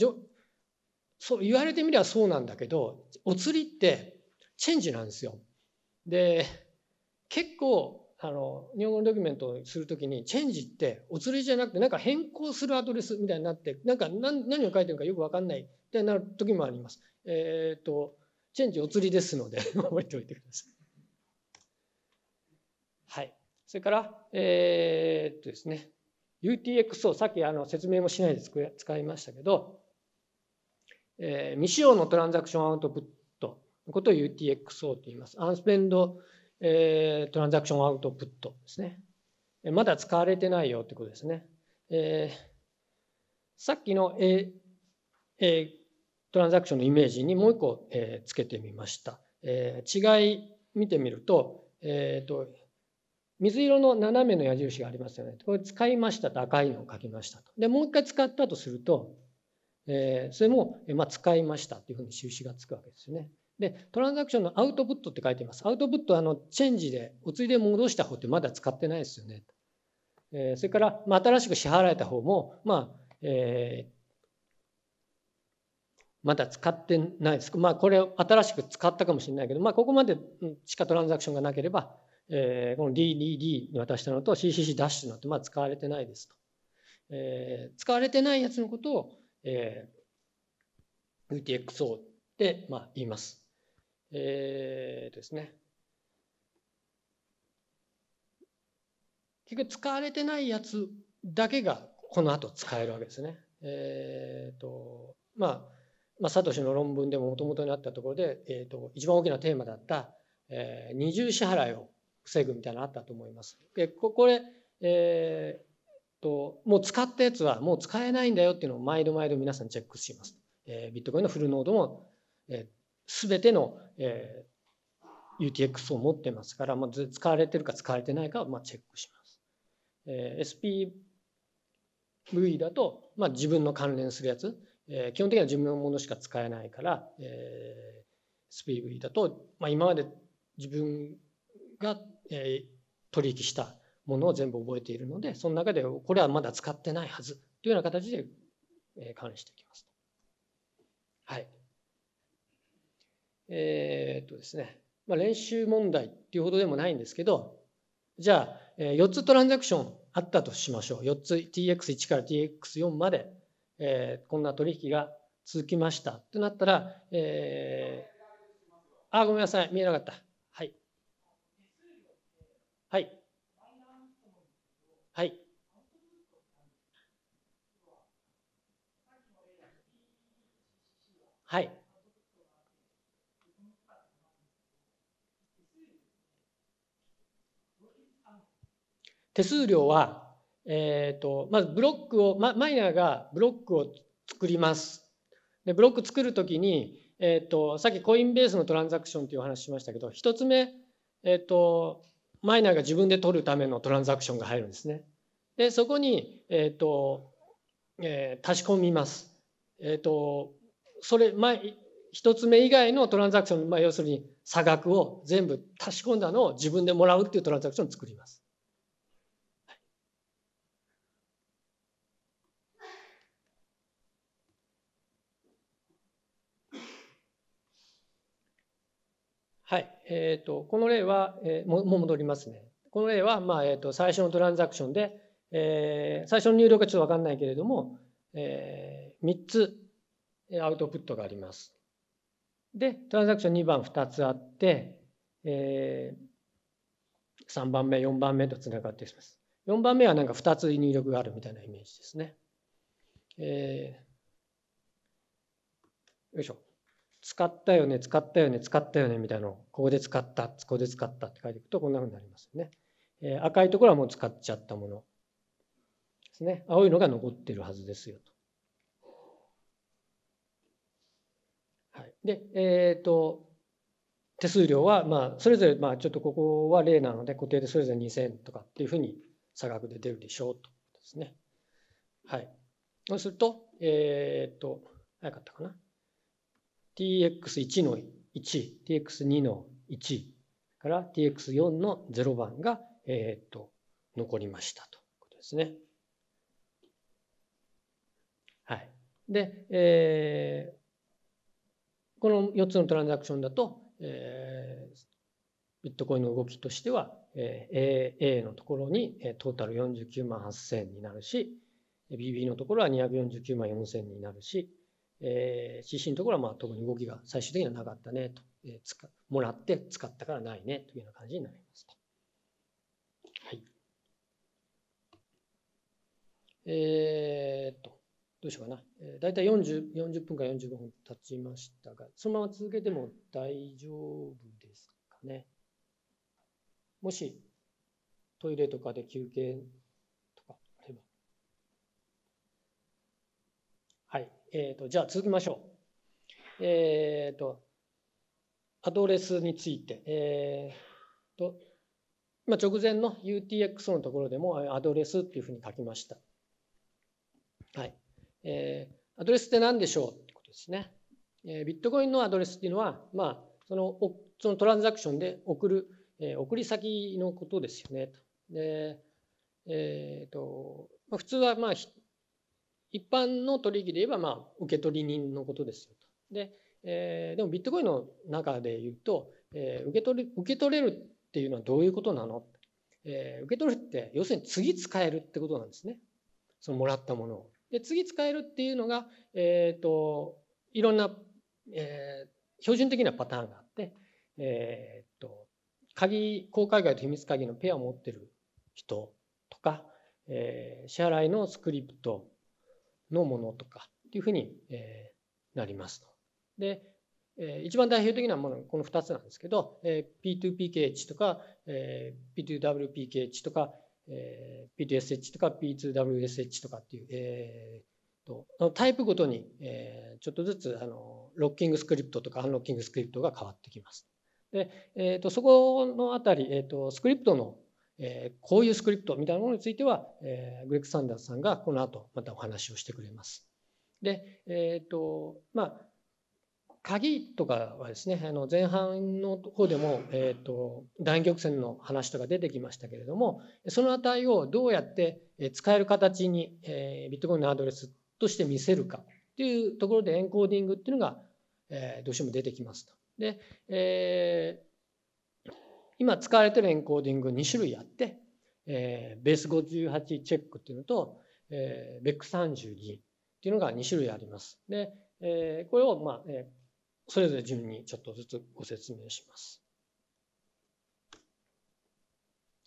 [SPEAKER 1] そう言われてみればそうなんだけど、お釣りってチェンジなんですよ。で、結構、あの日本語のドキュメントをするときにチェンジってお釣りじゃなくてなんか変更するアドレスみたいになってなんか何何を書いてるかよく分かんないってなる時もあります。えっ、ー、とチェンジお釣りですので [laughs] 覚えておいてください。はい。それから、えー、っとですね、UTXO さっきあの説明もしないで使いましたけど、えー、未使用のトランザクションアウトプットのことを UTXO と言います。アンスペンド、えー、トランザクションアウトプットですね。まだ使われてないよってことですね。えー、さっきの、ええトランザクションのイメージにもう一個、えー、つけてみました。えー、違い見てみると、えーと水色の斜めの矢印がありますよね。これ使いましたと赤いのを書きましたと。で、もう一回使ったとすると、えー、それも、まあ、使いましたというふうに印がつくわけですよね。で、トランザクションのアウトプットって書いてます。アウトプットはあのチェンジで、おりで戻した方ってまだ使ってないですよね。えー、それから、まあ、新しく支払えた方も、まあ、えーまだ使ってないです。まあ、これ、新しく使ったかもしれないけど、まあ、ここまでしかトランザクションがなければ、えー、この DDD に渡したのと CCC ダッシュのってまあ使われてないですと。えー、使われてないやつのことを、えー、UTXO ってまあ言います。えー、ですね。結局使われてないやつだけがこの後使えるわけですね。えっ、ー、とまあまあ、サトシの論文でももともとにあったところで、えーと、と一番大きなテーマだった、えー、二重支払いを防ぐみたいなのあったと思います。でこれ、えー、ともう使ったやつはもう使えないんだよっていうのを毎度毎度皆さんチェックします。えー、ビットコインのフルノードも、えー、全ての、えー、UTX を持ってますから、まあ、使われてるか使われてないかは、まあ、チェックします。えー、SPV だと、まあ、自分の関連するやつ、えー、基本的には自分のものしか使えないから、えー、SPV だと、まあ、今まで自分がえ取引したものを全部覚えているので、その中でこれはまだ使ってないはずというような形で管理していきます。はい。えー、っとですね、まあ、練習問題っていうほどでもないんですけど、じゃあ、4つトランザクションあったとしましょう。4つ TX1 から TX4 まで、えー、こんな取引が続きましたってなったら、えー、あ、ごめんなさい、見えなかった。はい。手数料は、えーと、まずブロックを、ま、マイナーがブロックを作ります。でブロック作る時に、えーと、さっきコインベースのトランザクションというお話しましたけど1つ目、えーと、とマイナーが自分で取るためのトランザクションが入るんですね。でそこに、えーとえー、足し込みます。えー、とそれ前1つ目以外のトランザクション、まあ、要するに差額を全部足し込んだのを自分でもらうっていうトランザクションを作ります。はい、えーと、この例は、えー、も戻りますね。この例は、まあえーと、最初のトランザクションで、えー、最初の入力はちょっと分かんないけれども、えー、3つアウトプットがあります。で、トランザクション2番2つあって、えー、3番目、4番目とつながってきます。4番目はなんか2つ入力があるみたいなイメージですね。えー、よいしょ。使ったよね、使ったよね、使ったよねみたいなのを、ここで使った、ここで使ったって書いていくと、こんなふうになりますよね。えー、赤いところはもう使っちゃったものですね。青いのが残ってるはずですよと。で、えっ、ー、と、手数料は、まあ、それぞれ、まあ、ちょっとここは例なので、固定でそれぞれ2000とかっていうふうに差額で出るでしょうとですね。はい。そうすると、えっ、ー、と、早かったかな。tx1 の1、tx2 の1から tx4 の0番が、えっ、ー、と、残りましたということですね。はい。で、えー、この4つのトランザクションだと、えー、ビットコインの動きとしては、えー、AA のところにトータル49万8000になるし、BB のところは249万4000になるし、えー、CC のところはまあ特に動きが最終的にはなかったねと、えー、つかもらって使ったからないねというような感じになりますはい。えー、っと。どうしようかな、えー、大体 40, 40分から45分経ちましたが、そのまま続けても大丈夫ですかね。もし、トイレとかで休憩とかあれば。はい、えーと、じゃあ続きましょう。えっ、ー、と、アドレスについて。えーと、まあ、直前の UTXO のところでもアドレスっていうふうに書きました。はい。えー、アドレスって何でしょうってことですね。えー、ビットコインのアドレスっていうのは、まあ、そのそのトランザクションで送る、えー、送り先のことですよね。でえーとまあ、普通は、まあ、一般の取引で言えば、まあ、受取人のことですよと。でえー、でもビットコインの中で言うと、えー、受け取れ受け取れるっていうのはどういうことなの、えー、受け取るって要するに次使えるってことなんですねそのもらったものを。で次使えるっていうのが、えーと、いろんな、えー、標準的なパターンがあって、えーと、鍵公開外と秘密鍵のペアを持ってる人とか、えー、支払いのスクリプトのものとかっていうふうに、えー、なりますと。で、えー、一番代表的なものはこの2つなんですけど、えー、P2PKH とか、えー、P2WPKH とか、えー、P2SH とか P2WSH とかっていう、えーと、タイプごとに、えー、ちょっとずつあのロッキングスクリプトとかアンロッキングスクリプトが変わってきます。で、えーと、そこのあたり、えーと、スクリプトの、えー、こういうスクリプトみたいなものについては、えー、グレック・サンダースさんがこの後またお話をしてくれます。で、えーとまあ鍵とかはですねあの前半の方でも、えーと、と玉線の話とか出てきましたけれどもその値をどうやって使える形に、えー、ビットコインのアドレスとして見せるかっていうところでエンコーディングっていうのが、えー、どうしても出てきますと。で、えー、今使われてるエンコーディング2種類あって、えー、ベース58チェックっていうのと、えー、ベック32っていうのが2種類あります。で、えー、これを、まあえーそれぞれ順にちょっとずつご説明します。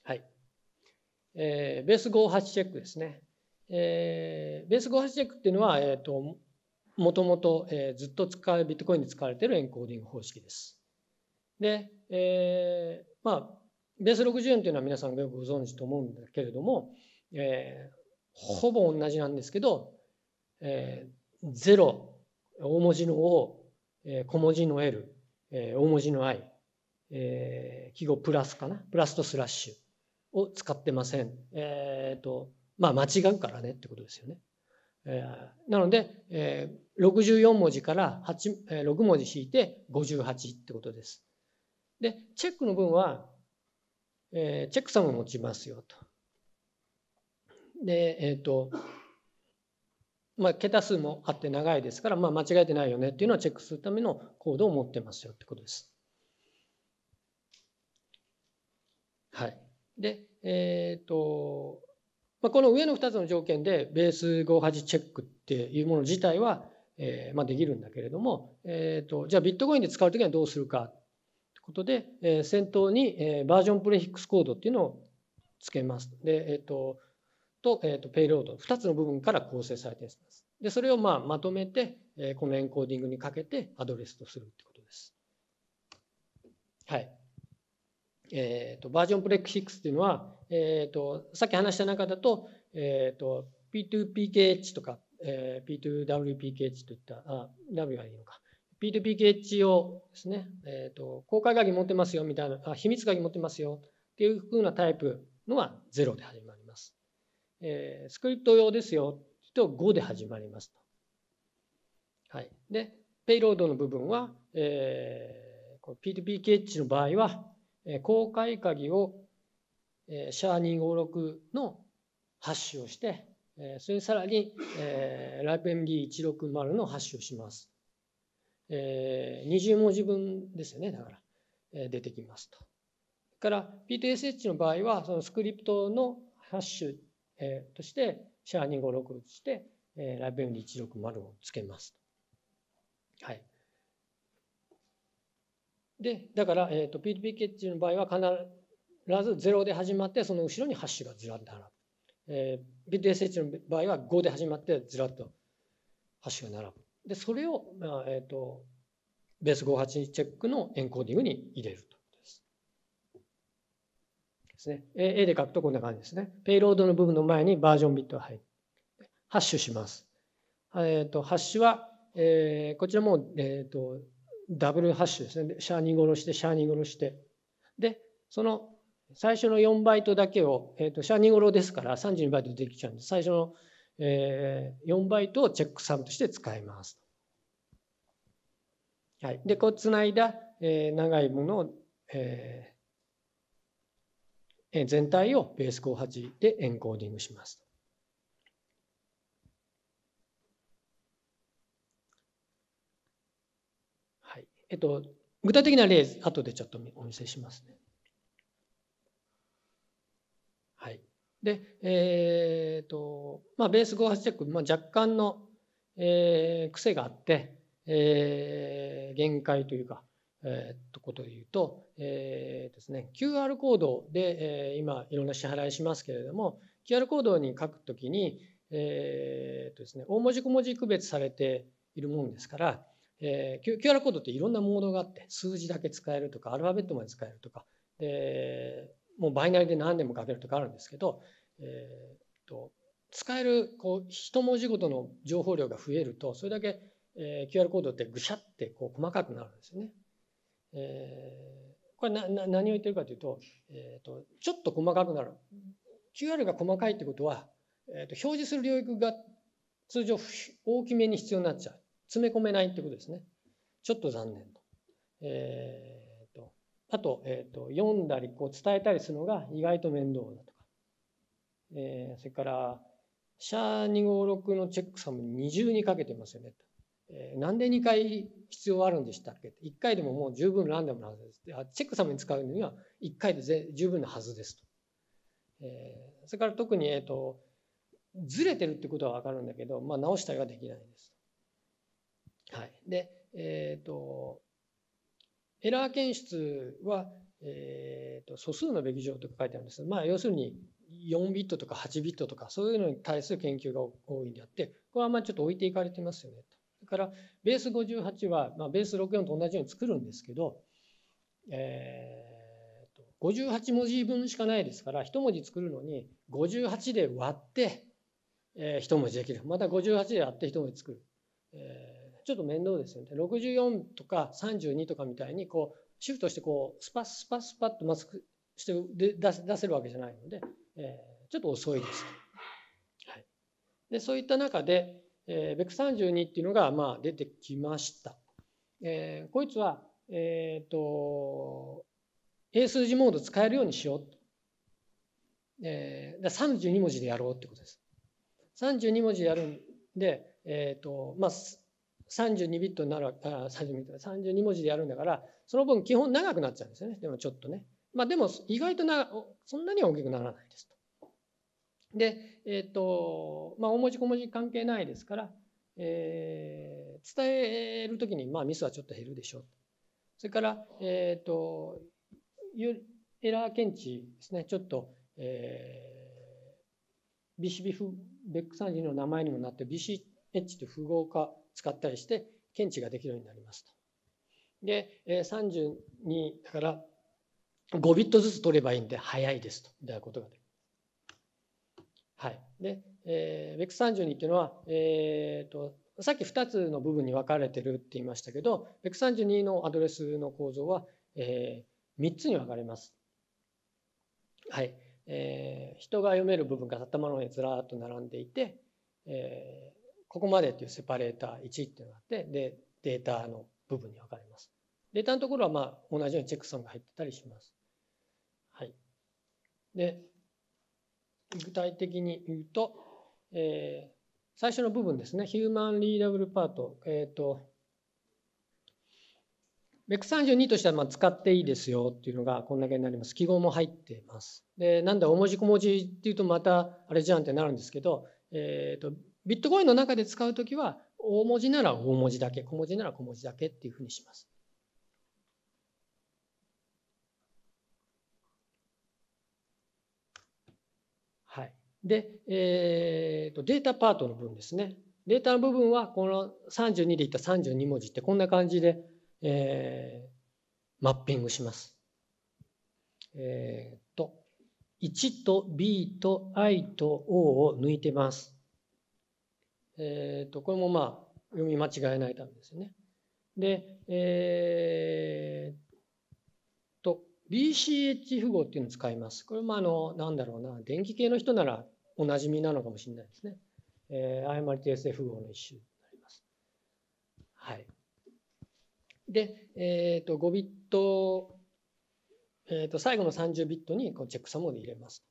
[SPEAKER 1] はい。えー、ベース58チェックですね。えー、ベース58チェックっていうのは、えっ、ー、と、もともと、えー、ずっと使う、ビットコインで使われているエンコーディング方式です。で、えー、まあ、ベース64というのは皆さんよくご存知と思うんだけれども、えー、ほぼ同じなんですけど、えー、0、大文字の O、え小文字の L、え大文字の I、え記号プラスかな、プラスとスラッシュを使ってません。えっ、と、まあ間違うからねってことですよね。えなので、え64文字から8、え6文字引いて58ってことです。で、チェックの分は、えチェックサム持ちますよと。で、えっ、と、まあ、桁数もあって長いですから、まあ、間違えてないよねっていうのをチェックするためのコードを持ってますよってことです。はい。で、えっ、ー、と、まあ、この上の2つの条件で、ベース58チェックっていうもの自体は、えー、まあ、できるんだけれども、えーと、じゃあビットコインで使うときはどうするかってことで、えー、先頭に、えー、バージョンプレフィックスコードっていうのをつけます。で、えーとと,、えー、とペイロード2つの部分から構成されています。でそれをまあまとめて、えー、このエンコーディングにかけてアドレスとするってことです。はいえーと、バージョンプレック6っていうのは、えーと、さっき話した中だと,、えーと、と P2PKH とか、えー、P2WPKH といったあ W がいいのか P2PKH をですね、えー、と公開鍵持ってますよみたいなあ秘密鍵持ってますよっていうふうなタイプのはゼロで始まる。えー、スクリプト用ですよと5で始まりますと。はい、で、ペイロードの部分は、えー、P2P ケッの場合は、え公開鍵を、えー、SHA-256 のハッシュをして、えー、それにさらに、えー、LabMD160 のハッシュをします。えー、20文字分ですよね、だから、えー、出てきますと。から P2SH の場合はそのスクリプトのハッシュえー、として、シャー256を移して、えー、ライブ M160 をつけます。はい。で、だから、えっ、ー、と、PTP ケッチの場合は必ず0で始まって、その後ろにハッシュがずらっと並ぶ。えー、BTSH の場合は5で始まってずらっとハッシュが並ぶ。で、それを、まあえっ、ー、とベース58チェックのエンコーディングに入れると。ですね。A で書くとこんな感じですね。ペイロードの部分の前にバージョンビットが入って、ハッシュします。えっ、ー、と、ハッシュは、えー、こちらも、えっ、ー、と、ダブルハッシュですね。シャーニングロして、シャーニングロして。で、その最初の4バイトだけを、えっ、と、シャーニングロですから32バイトできちゃうんです。最初の、えー、4バイトをチェックサムとして使います。はい。で、こう、つないだ、え長いものを、え全体をベース58でエンコーディングします。はい。えっと、具体的な例、後でちょっとお見せしますね。はい。で、えっ、ー、と、まあ、ベース58チェック、まあ、若干の、えー、癖があって、えー、限界というか、えっとことを言うと、えー、ですね、QR コードで、えー、今いろんな支払いしますけれども QR コードに書くときに、えーとですね、大文字小文字区別されているものですから、えー、QR コードっていろんなモードがあって数字だけ使えるとかアルファベットまで使えるとかでもうバイナリで何年も書けるとかあるんですけど、えーと、と使えるこう一文字ごとの情報量が増えるとそれだけ、えー、QR コードってぐしゃってこう細かくなるんですよね。えー、これなな何を言ってるかというと,、えーと、ちょっと細かくなる QR が細かいってことは、えーと、表示する領域が通常大きめに必要になっちゃう詰め込めないってことですねちょっと残念と。えーと、あと,、えー、と読んだりこう伝えたりするのが意外と面倒だとか、えー、それからシャー256のチェックサム二重にかけてますよねと。えなんで2回必要あるんでしたっけ ?1 回でももう十分ランダムなはずですで。チェック様に使うには1回で十分なはずですと。えそれから特に、えっ、と、ずれてるってことはわかるんだけど、まあ、直したりはできないです。はい。で、えっ、と、エラー検出は、えっ、ー、と、素数のべき乗とか書いてあるんです。まあ、要するに、4ビットとか8ビットとか、そういうのに対する研究が多いんであって、これはまあちょっと置いていかれてますよね。からベース58は、まあ、ベース64と同じように作るんですけど、えーと、58文字分しかないですから1文字作るのに58で割って、えー、1文字できるまた58で割って1文字作る、えー、ちょっと面倒ですよね64とか32とかみたいにこうシフトしてこうスパスパスパッとマスクして出せ出せるわけじゃないので、えー、ちょっと遅いです。はい、でそういった中で、えー、b e 3 2っていうのがまあ出てきました。えー、こいつは、えーと、英数字モード使えるようにしようと。えー、32文字でやろうってことです。32文字やるんで、えーとまあ、32ビットになるあ32ビット32文字でやるんだからその分基本長くなっちゃうんですよねでもちょっとねまあでも意外となそんなには大きくならないですとで、えっ、ー、と、まあ、大文字小文字関係ないですから、えー、伝えるときに、まあ、ミスはちょっと減るでしょう。それから、えっ、ー、と、エラー検知ですね、ちょっと、えー、ビシビフ、ベック32の名前にもなって、BCH と符号化使ったりして、検知ができるようになりますと。で、え32だから、5ビットずつ取ればいいんで、早いですと、みたいなことができはい。で、えー、VEX32 っていうのは、えーと、さっき2つの部分に分かれてるって言いましたけど、VEX32 のアドレスの構造は、えー、3つに分かれます。はい。えー、人が読める部分が頭の上のにずらっと並んでいて、えー、ここまでっていうセパレーター1っていうのがあって、で、データの部分に分かれます。データのところはまあ同じようにチェックソンが入ってたりします。はい。で、具体的に言うと、えー、最初の部分ですね、ヒューマンリーダブルパート。えっ、ー、と、ベック3 2としてはまあ使っていいですよっていうのがこんだけになります。記号も入ってます。で、なんだ、大文字小文字っていうとまたあれじゃんってなるんですけど、えっ、ー、と、ビットコインの中で使うときは、大文字なら大文字だけ、小文字なら小文字だけっていうふうにします。で、えーと、データパートの部分ですね。データの部分はこの32でいった32文字ってこんな感じで、えー、マッピングします。えっ、ー、と、1と B と I と O を抜いてます。えっ、ー、と、これもまあ、読み間違えないためですね。で、えー、BCH 符号っていうのを使います。これもあの、なんだろうな、電気系の人ならおなじみなのかもしれないですね。えー、誤り訂正符号の一種になります。はい。で、えっ、ー、と、5ビット、えっ、ー、と、最後の30ビットにこうチェックサムを入れます。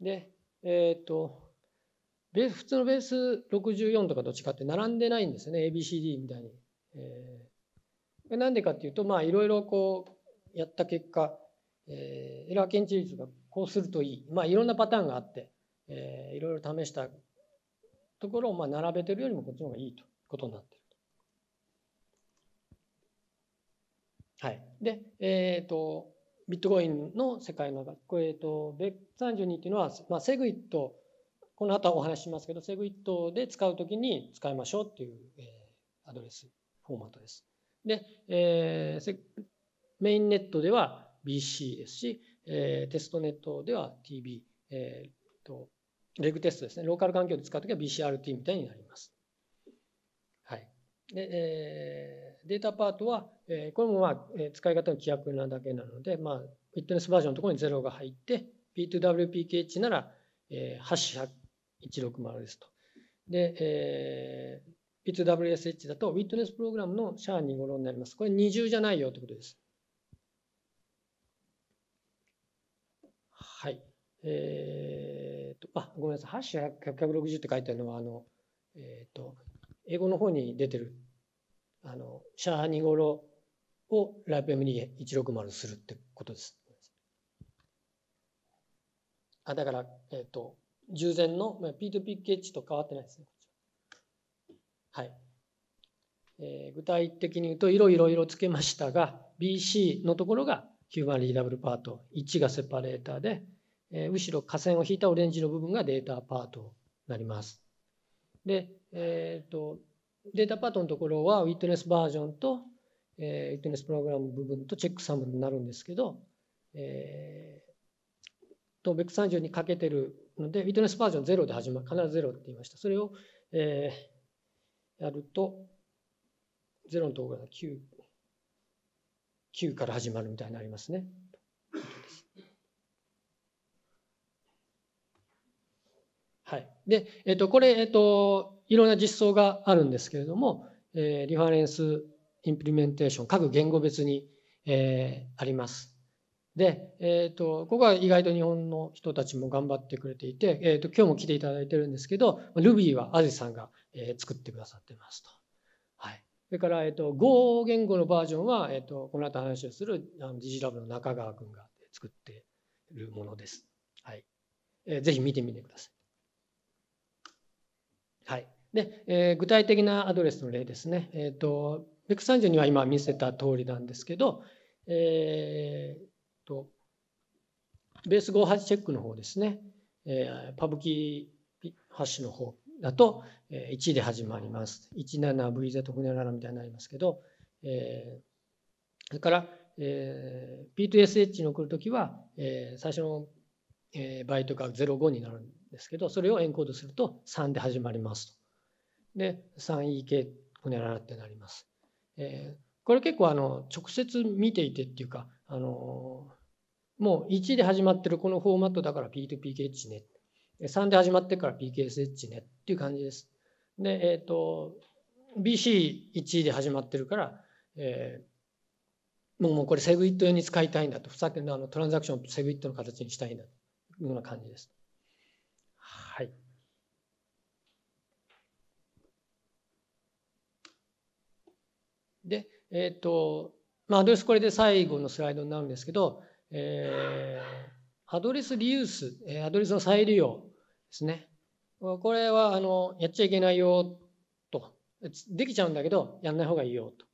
[SPEAKER 1] で、えっ、ー、と、ベース、普通のベース64とかどっちかって並んでないんですよね。ABCD みたいに。えー、なんでかっていうと、まあ、いろいろこう、やった結果、えー、エラー検知率がこうするといい、まあ、いろんなパターンがあって、えー、いろいろ試したところをまあ並べてるよりもこっちの方がいいということになってるはい。で、えっ、ー、と、ビットコインの世界の中、これ、えっ、ー、と、BEC32 っていうのは、まあ、セグイット、この後はお話ししますけど、セグイットで使うときに使いましょうっていう、えー、アドレス、フォーマットです。で、えー、メインネットでは BC ですし、えー、テストネットでは TB、えーと、レグテストですね、ローカル環境で使うときは BCRT みたいになります。はい。で、えー、データパートは、えー、これもまあ、えー、使い方の規約なだけなので、まあ、ウィットネスバージョンのところに0が入って、P2WPKH なら、えー、ハッシュ160ですと。で、えー、P2WSH だと、ウィットネスプログラムのシャア256になります。これ二重じゃないよということです。はい。えー、っと、あ、ごめんなさい。ハッシュ160って書いてあるのは、あの、えー、っと、英語の方に出てる、あの、シャー2頃をライプ M 2 160するってことです。あ、だから、えー、っと、従前の P2P ケッチと変わってないですね。はい。えー、具体的に言うと、色いろつけましたが、BC のところがヒュマリーダブルパート、1がセパレーターで、え後ろ下線を引いたオレンジの部分がデータパートになります。で、えーと、データパートのところはウィットネスバージョンと、えウィットネスプログラム部分とチェックサムになるんですけど、えー、と VEX30 にかけてるので、ウィットネスバージョン0で始まる、必ず0って言いました。それを、えー、やると、0のところが9、9から始まるみたいになりますね。はい。で、えっ、ー、と、これ、えっ、ー、と、いろんな実装があるんですけれども、えー、リファレンスインプリメンテーション、各言語別に、えー、あります。で、えっ、ー、と、ここは意外と日本の人たちも頑張ってくれていて、えっ、と、今日も来ていただいてるんですけど、Ruby はアジさんが、え作ってくださってますと。はい。それから、えっ、と、Go 言語のバージョンは、えっ、と、この後話をする、ジ l ラブの中川君が作っているものです。はい。えー、ぜひ見てみてください。はい。で、えー、具体的なアドレスの例ですね。えっ、ー、と、VEX30 には今見せた通りなんですけど、えー、と、ベース58チェックの方ですね。えー、パブキーハッシュの方だと、えー、1で始まります。1 7 v z ララみたいになりますけど、えー、それから、えー、P2SH に送るときは、えー、最初のえー、バイトが05になるんですけど、それをエンコードすると3で始まりますと。で、3EK ほにゃららってなります。えー、これ結構あの直接見ていてっていうか、あのー、もう1で始まってるこのフォーマットだから P2PKH ね。3で始まってから PKSH ねっていう感じです。で、えっ、ー、と、BC1 で始まってるから、えーもうこれセグイット用に使いたいんだと、さっきのあのトランザクションをセグイットの形にしたいんだと。いうような感じです。はい。で、えっ、ー、と、まあ、アドレスこれで最後のスライドになるんですけど、えー、アドレスリユース、アドレスの再利用ですね。これは、あの、やっちゃいけないよと。できちゃうんだけど、やんない方がいいよと。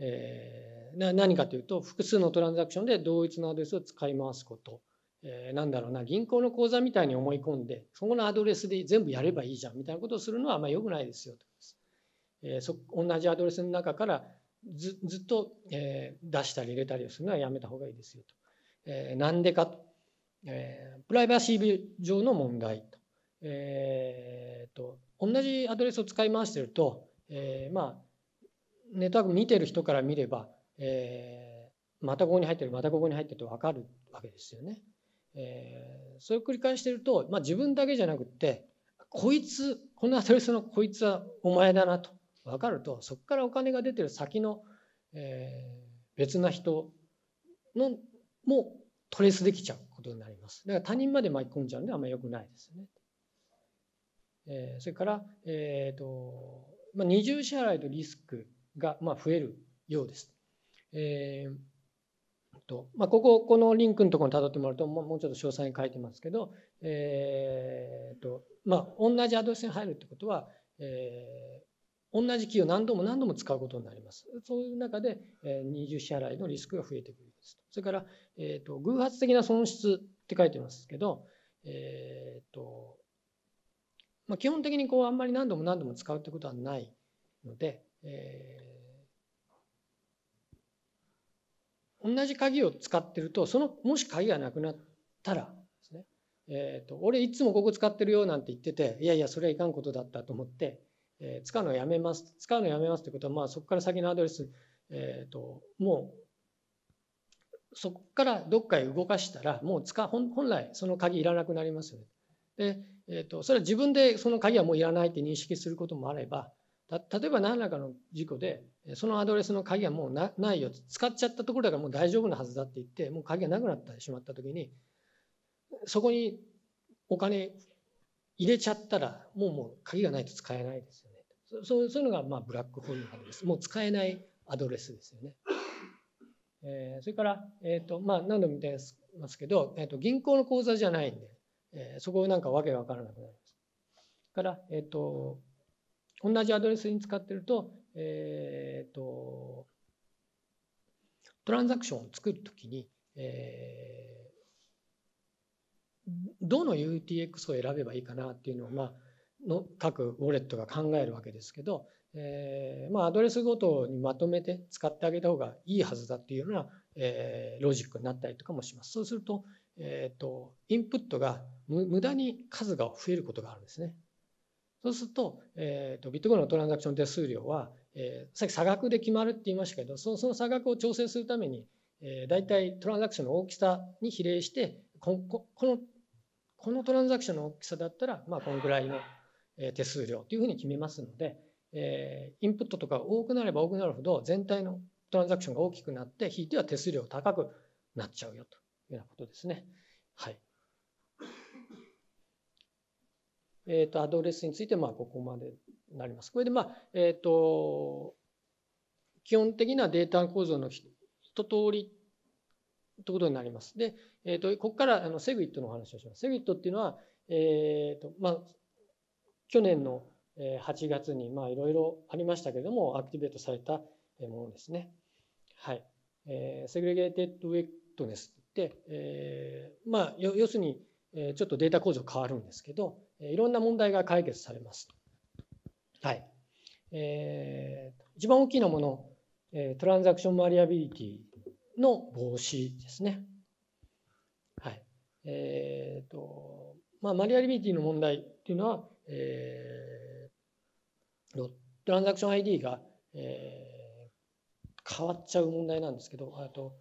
[SPEAKER 1] えー、な何かというと、複数のトランザクションで同一のアドレスを使い回すこと。えなんだろうな銀行の口座みたいに思い込んでそこのアドレスで全部やればいいじゃんみたいなことをするのはあまり良くないですよとえー、そ同じアドレスの中からずずっと、えー、出したり入れたりするのはやめた方がいいですよと。えー、なんでかと、えー、プライバシー上の問題と,、えーと、と同じアドレスを使い回してると、えー、まあネットワーク見てる人から見れば、えー、またここに入ってるまたここに入ってると分かるわけですよね。えー、それを繰り返してると、まあ、自分だけじゃなくってこいつこのアドレスのこいつはお前だなと分かるとそこからお金が出てる先の、えー、別な人のもトレースできちゃうことになります。だから他人まで巻き込んじゃうんであんまり良くないですね。えー、それから、えーとまあ、二重支払いとリスクが、まあ、増えるようです。えーと、まあ、ここ、このリンクのところにたどってもらうと、もうちょっと詳細に書いてますけど、えー、と、まあ、同じアドレスに入るってことは、えー、同じキーを何度も何度も使うことになります。そういう中で、えー、二重支払いのリスクが増えてくるんです。それから、えー、と、偶発的な損失って書いてますけど、えー、と、まあ、基本的にこう、あんまり何度も何度も使うってことはないので、えー同じ鍵を使ってるとそのもし鍵がなくなったらですね、えーと、俺いつもここ使ってるよなんて言ってていやいやそれはいかんことだったと思って、えー、使うのやめます使うのやめますってことは、まあ、そこから先のアドレス、えーと、もうそこからどっかへ動かしたらもう使本来その鍵いらなくなりますよね。で、えーとそれは自分でその鍵はもういらないって認識することもあれば例えば何らかの事故でそのアドレスの鍵がもうなないよ使っちゃったところだからもう大丈夫なはずだって言ってもう鍵がなくなってしまった時にそこにお金入れちゃったらもうもう鍵がないと使えないですよねそうそういうのがまあブラックホールの話ですもう使えないアドレスですよね、えー、それから、えーとまあ、何度も言ってますけど、えー、と銀行の口座じゃないんで、えー、そこなんかわけわからなくなりますから、えーと、うん同じアドレスに使ってると、えっ、ー、と、トランザクションを作るときに、えー、どの UTX を選べばいいかなっていうのを、まあ、の各ウォレットが考えるわけですけど、えー、まあ、アドレスごとにまとめて使ってあげた方がいいはずだっていうような、えー、ロジックになったりとかもします。そうすると、えっ、と、インプットが無駄に数が増えることがあるんですね。そうすると、えーと、ビットコインのトランザクション手数料は、えー、さっき差額で決まるって言いましたけど、そのその差額を調整するために、えー、大体トランザクションの大きさに比例して、こここのこのトランザクションの大きさだったら、まあ、このぐらいの手数料というふうに決めますので、えー、インプットとか多くなれば多くなるほど、全体のトランザクションが大きくなって、引いては手数料高くなっちゃうよというようなことですね。はい。えっ、ー、と、アドレスについて、まあ、ここまでなります。これで、まあ、えっ、ー、と、基本的なデータ構造の一通りということになります。で、えっ、ー、と、ここからあのセグイットのお話をします。セグイットっていうのは、えっ、と、まあ、去年の8月に、まあ、いろいろありましたけれども、アクティベートされたものですね。はい。えー、セグレゲーテッドウェットネスって、えー、まあ、要するに、ちょっとデータ構造変わるんですけど、いろんな問題が解決されます。はい。えー、一番大きなもの、えトランザクションマリアビリティの防止ですね。はい。えっ、ー、と、まあ、マリアビリティの問題っていうのは、えー、トランザクション ID が、えー、変わっちゃう問題なんですけど、あと、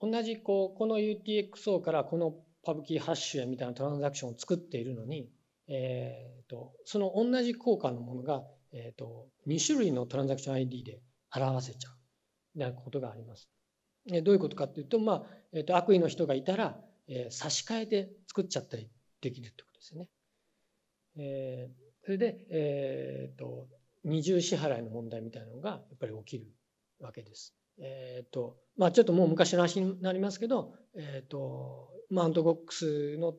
[SPEAKER 1] 同じこうこの UTXO からこのパブキーハッシュやみたいなトランザクションを作っているのに、えーと、その同じ効果のものが、えーと、2種類のトランザクション ID で表せちゃうみたいなことがあります。どういうことかっていうと,、まあえーと、悪意の人がいたら、えー、差し替えて作っちゃったりできるってことですよね。えー、それで、えーと二重支払いの問題みたいなのがやっぱり起きるわけです。えっ、ー、と、まあちょっともう昔の話になりますけど、えっ、ー、と、マウントボックスの、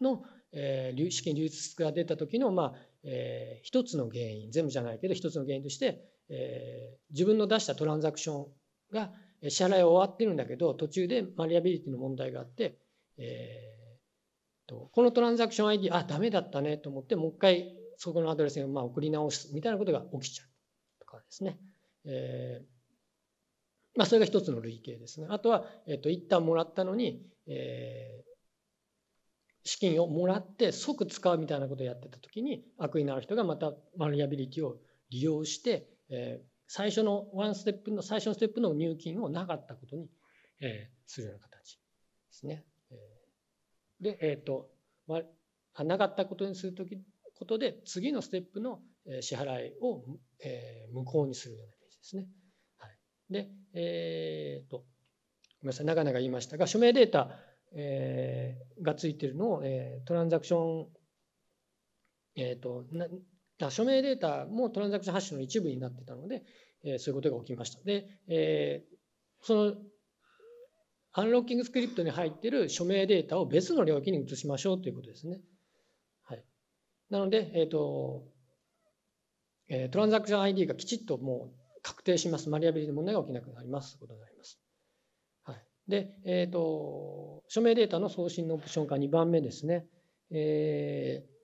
[SPEAKER 1] の、えー、資金流出が出た時の、まあ、えー、一つの原因、全部じゃないけど、一つの原因として、えー、自分の出したトランザクションが、支払い終わってるんだけど、途中でマリアビリティの問題があって、えー、と、このトランザクション ID、あ、ダメだったねと思って、もう一回そこのアドレスにまあ送り直すみたいなことが起きちゃうとかですね。えーまあ、それが一つの類型ですね。あとは、えっと、一旦もらったのに、えー、資金をもらって即使うみたいなことをやってた時に悪意のある人がまたマリアビリティを利用して、えー、最初のワンステップの最初のステップの入金をなかったことに、えー、するような形ですね。で、えっ、ー、と、まあ、なかったことにするとき、ことで、次のステップの支払いを、えー、無効にするようなイメージですね。で、えっ、ー、と、ごめんなさい、長々言いましたが、署名データ、えー、がついてるのを、えー、トランザクション、えっ、ー、とな、署名データもトランザクションハッシュの一部になってたので、えー、そういうことが起きました。で、えー、そのアンロッキングスクリプトに入っている署名データを別の領域に移しましょうということですね。はい、なので、えーとえー、トランザクション ID がきちっともう確定します。マリアビリティ問題が起きなくなりますということになります。はい、で、えっ、ー、と、署名データの送信のオプションか2番目ですね。えー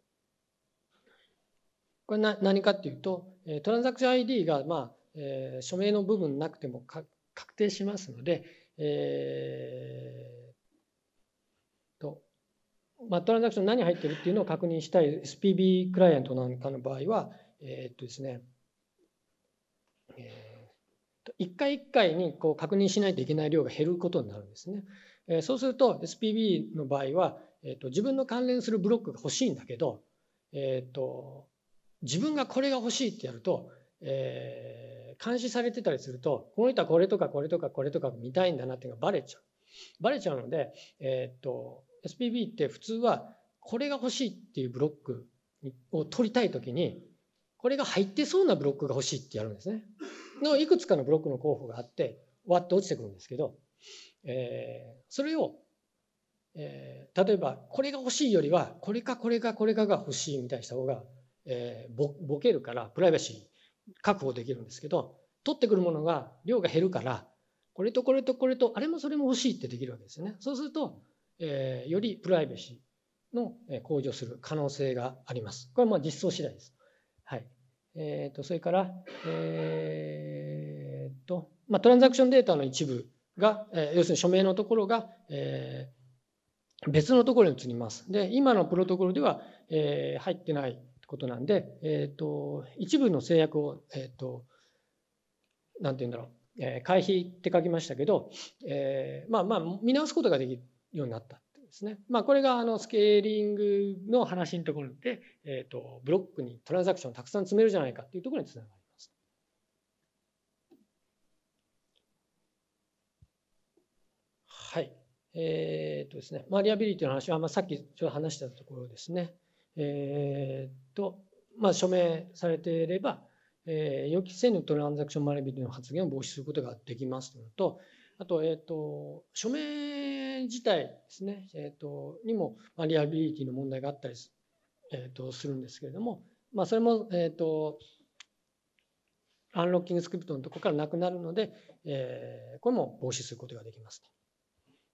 [SPEAKER 1] これな何かっていうと、トランザクション ID が、まあえー、署名の部分なくても確定しますので、えーとまあ、トランザクション何入ってるっていうのを確認したい SPB クライアントなんかの場合は、えー、っとですね、え1回1回にこう確認しないといけない量が減ることになるんですね。えそうすると SPB の場合は、えと、自分の関連するブロックが欲しいんだけど、えーと、自分がこれが欲しいってやると、えー、監視されてたりするとこの人はこれとかこれとかこれとか見たいんだなっていうのがバレちゃう。バレちゃうので、えーと、と SPB って普通はこれが欲しいっていうブロックを取りたい時にこれが入ってそうなブロックが欲しいってやるんですね。のいくつかのブロックの候補があってわっと落ちてくるんですけど、えー、それを、えー、例えばこれが欲しいよりはこれかこれかこれかが欲しいみたいにした方が、えー、ぼぼけるからプライバシー確保できるんですけど取ってくるものが量が減るからこれとこれとこれとあれもそれも欲しいってできるわけですよね。そうすると、えー、よりプライバシーの向上する可能性があります。これはまあ実装次第です。はい。えー、とそれから、えーとまあ、トランザクションデータの一部が、えー、要するに署名のところが、えー、別のところに移ります。で、今のプロトコルでは、えー、入ってないことなんで、えーと、一部の制約を、えーと、となんて言うんだろう、えー、回避って書きましたけど、えー、まあまあ見直すことができるようになった。ですね。まあ、これがあのスケーリングの話のところで、えー、とブロックにトランザクションをたくさん詰めるじゃないかっていうところにつながります。はい。えっ、ー、とですね、マリアビリティの話は、まあ、さっきちょっと話したところですね。えっ、ー、と、まあ、署名されていれば、えー、予期せぬトランザクションマリアビリティの発言を防止することができますとと、あと、えっ、ー、と、署名自体ですね、えーと、にも、まあ、リアビリティの問題があったりす,、えーと、するんですけれども、まあ、それも、えーと、アンロッキングスクリプトのところからなくなるので、えー、これも防止することができます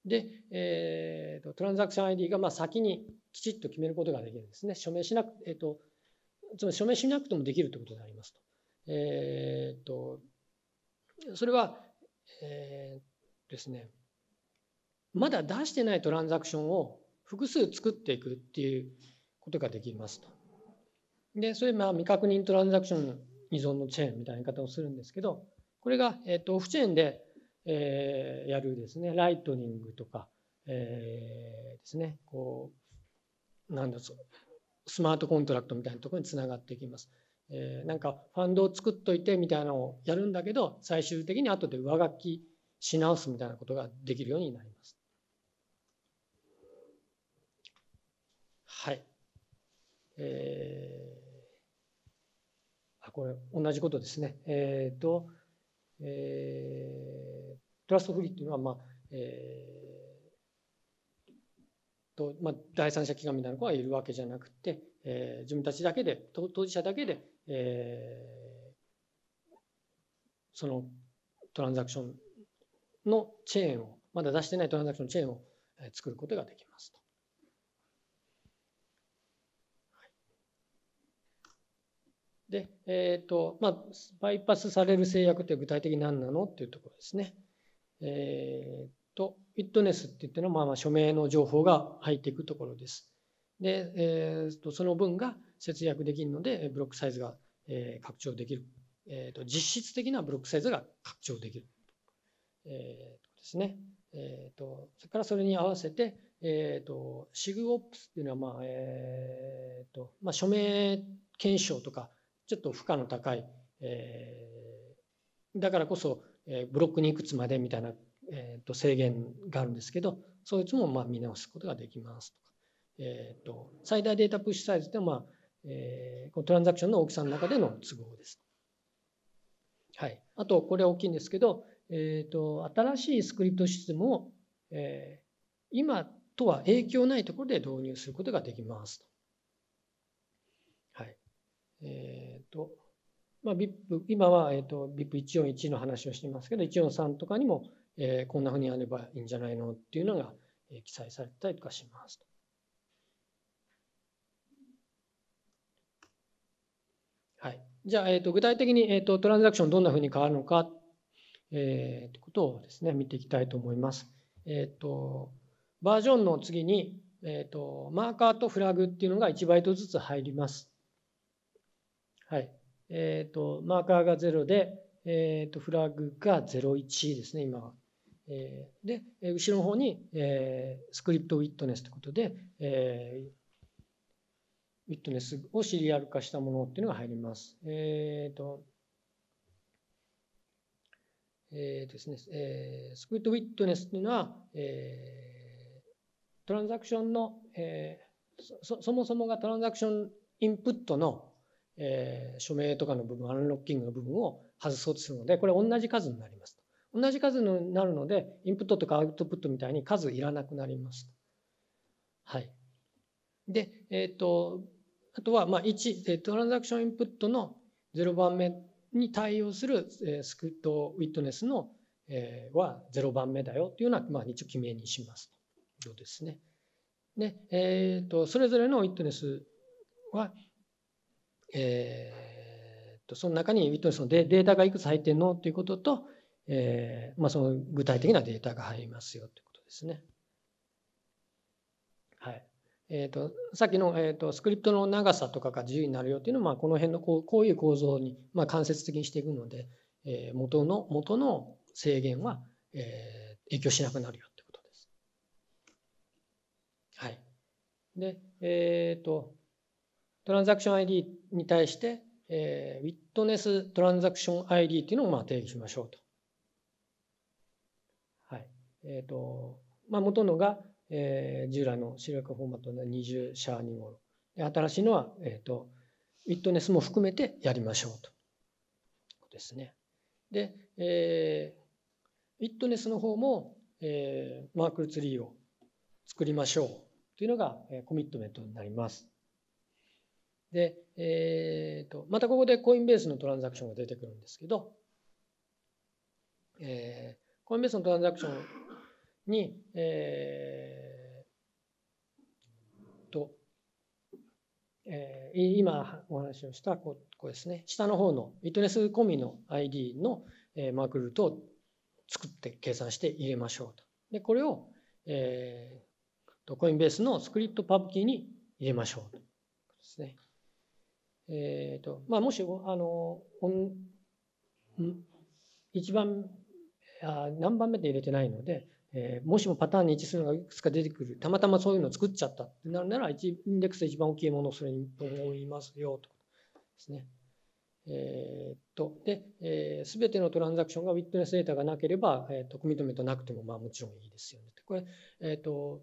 [SPEAKER 1] で、えーと、トランザクション ID がまあ先にきちっと決めることができるんですね。署名しなく、えーと、つまり署名しなくてもできるということになりますと。えーと、とそれは、えー、ですね、まだ出してないトランザクションを複数作っていくっていうことができますと。で、それまあ未確認トランザクション依存のチェーンみたいな言い方をするんですけど、これが、えっと、オフチェーンで、えー、やるですね、ライトニングとか、えー、ですね、こう、なんだそう、スマートコントラクトみたいなところにつながっていきます。えー、なんかファンドを作っといてみたいなのをやるんだけど、最終的に後で上書きし直すみたいなことができるようになります。はい。えー、あこれ、同じことですね。えっ、ー、と、えー、トラストフリーっていうのは、まあ、えー、と、まあ、第三者機関みたいな子がいるわけじゃなくて、えー、自分たちだけで、当事者だけで、えー、そのトランザクションのチェーンを、まだ出してないトランザクションのチェーンを作ることができますと。で、えっ、ー、と、まあ、バイパスされる制約って具体的に何なのっていうところですね。えっ、ー、と、フィットネスって言ってのは、まあ、まあ署名の情報が入っていくところです。で、えっ、ー、と、その分が節約できるので、ブロックサイズが、え拡張できる。えっ、と、実質的なブロックサイズが拡張できる。えー、ですね。えっ、と、それからそれに合わせて、えっ、ー、と、SIGOPS っていうのは、まあ、えっ、と、まあ、署名検証とか、ちょっと負荷の高い、えー、だからこそ、えー、ブロックにいくつまでみたいな、えーと、制限があるんですけど、そいつもまあ見直すことができますとか、えーと、最大データプッシュサイズってまあ、えー、トランザクションの大きさの中での都合です。はい、あと、これ大きいんですけど、えーと、と新しいスクリプトシステムを、えー、今とは影響ないところで導入することができますと。はいえーと、まあ、VIP、今は、えっと、VIP141 の話をしていますけど、143とかにも、えー、こんなふうにやればいいんじゃないのっていうのが、えー、記載されたりとかします。はい。じゃあ、えっ、ー、と、具体的に、えっ、ー、と、トランザクションどんなふうに変わるのか、えー、ということをですね、見ていきたいと思います。えっ、ー、と、バージョンの次に、えっ、と、マーカーとフラグっていうのが1バイトずつ入ります。はい。えっ、ー、と、マーカーが0で、えっ、ー、と、フラッグが01ですね、今は。えー、で、後ろの方に、えー、スクリプトウィットネスということで、えー、ウィットネスをシリアル化したものっていうのが入ります。えっ、ー、と、えーですねえー、スクリプトウィットネスというのは、えー、トランザクションの、えーそ、そもそもがトランザクションインプットの、えー、署名とかの部分、アンロッキングの部分を外そうとするので、これ同じ数になります同じ数になるので、インプットとかアウトプットみたいに数いらなくなります。はい。で、えっ、ー、と、あとは、まあ、1、トランザクションインプットの0番目に対応するスクリプトウィットネスの、えー、は0番目だよというのは、まあ、一応決めにしますということですね。で、えっ、ー、と、それぞれのウィットネスは、えー、とその中にウィットネスのデータがいくつ入ってるのということと、えーまあ、その具体的なデータが入りますよということですね。はいえーと、さっきの、えーと、スクリプトの長さとかが自由になるよっていうのは、まあ、この辺のこうこういう構造に、まあ、間接的にしていくので、えー、元の元の制限は、えー、影響しなくなるよってことです。はい、で、えっ、ー、とトランザクション ID に対して、えー、ウィットネストランザクション ID っていうのをまあ定義しましょうと。はい。えっ、ー、と、まあ、元のが、えー、従来のシリアフォーマットの二重シャー2号で新しいのは、えっ、ー、と、ウィットネスも含めてやりましょうと。ですね。で、えー、ウィットネスの方も、えー、マークルツリーを作りましょうというのが、えー、コミットメントになります。で、えーと、またここでコインベースのトランザクションが出てくるんですけど、えー、コインベースのトランザクションに、えー、と、えー、今お話をしたここですね下の方のウィットネス込みの ID の、えマークルートを作って計算して入れましょうと。でこれを、えー、とコインベースのスクリプトパブキーに入れましょうとですね。えーとまあ、もしあの一番あ何番目で入れてないので、えー、もしもパターンに一致するのがいくつか出てくるたまたまそういうのを作っちゃったってなるならインデックスで一番大きいものをそれに思いますよとですね。えー、っとで、えー、全てのトランザクションがウィットネスデータがなければ、えー、っと組み止めとなくてもまあもちろんいいですよね。これ、えー、っと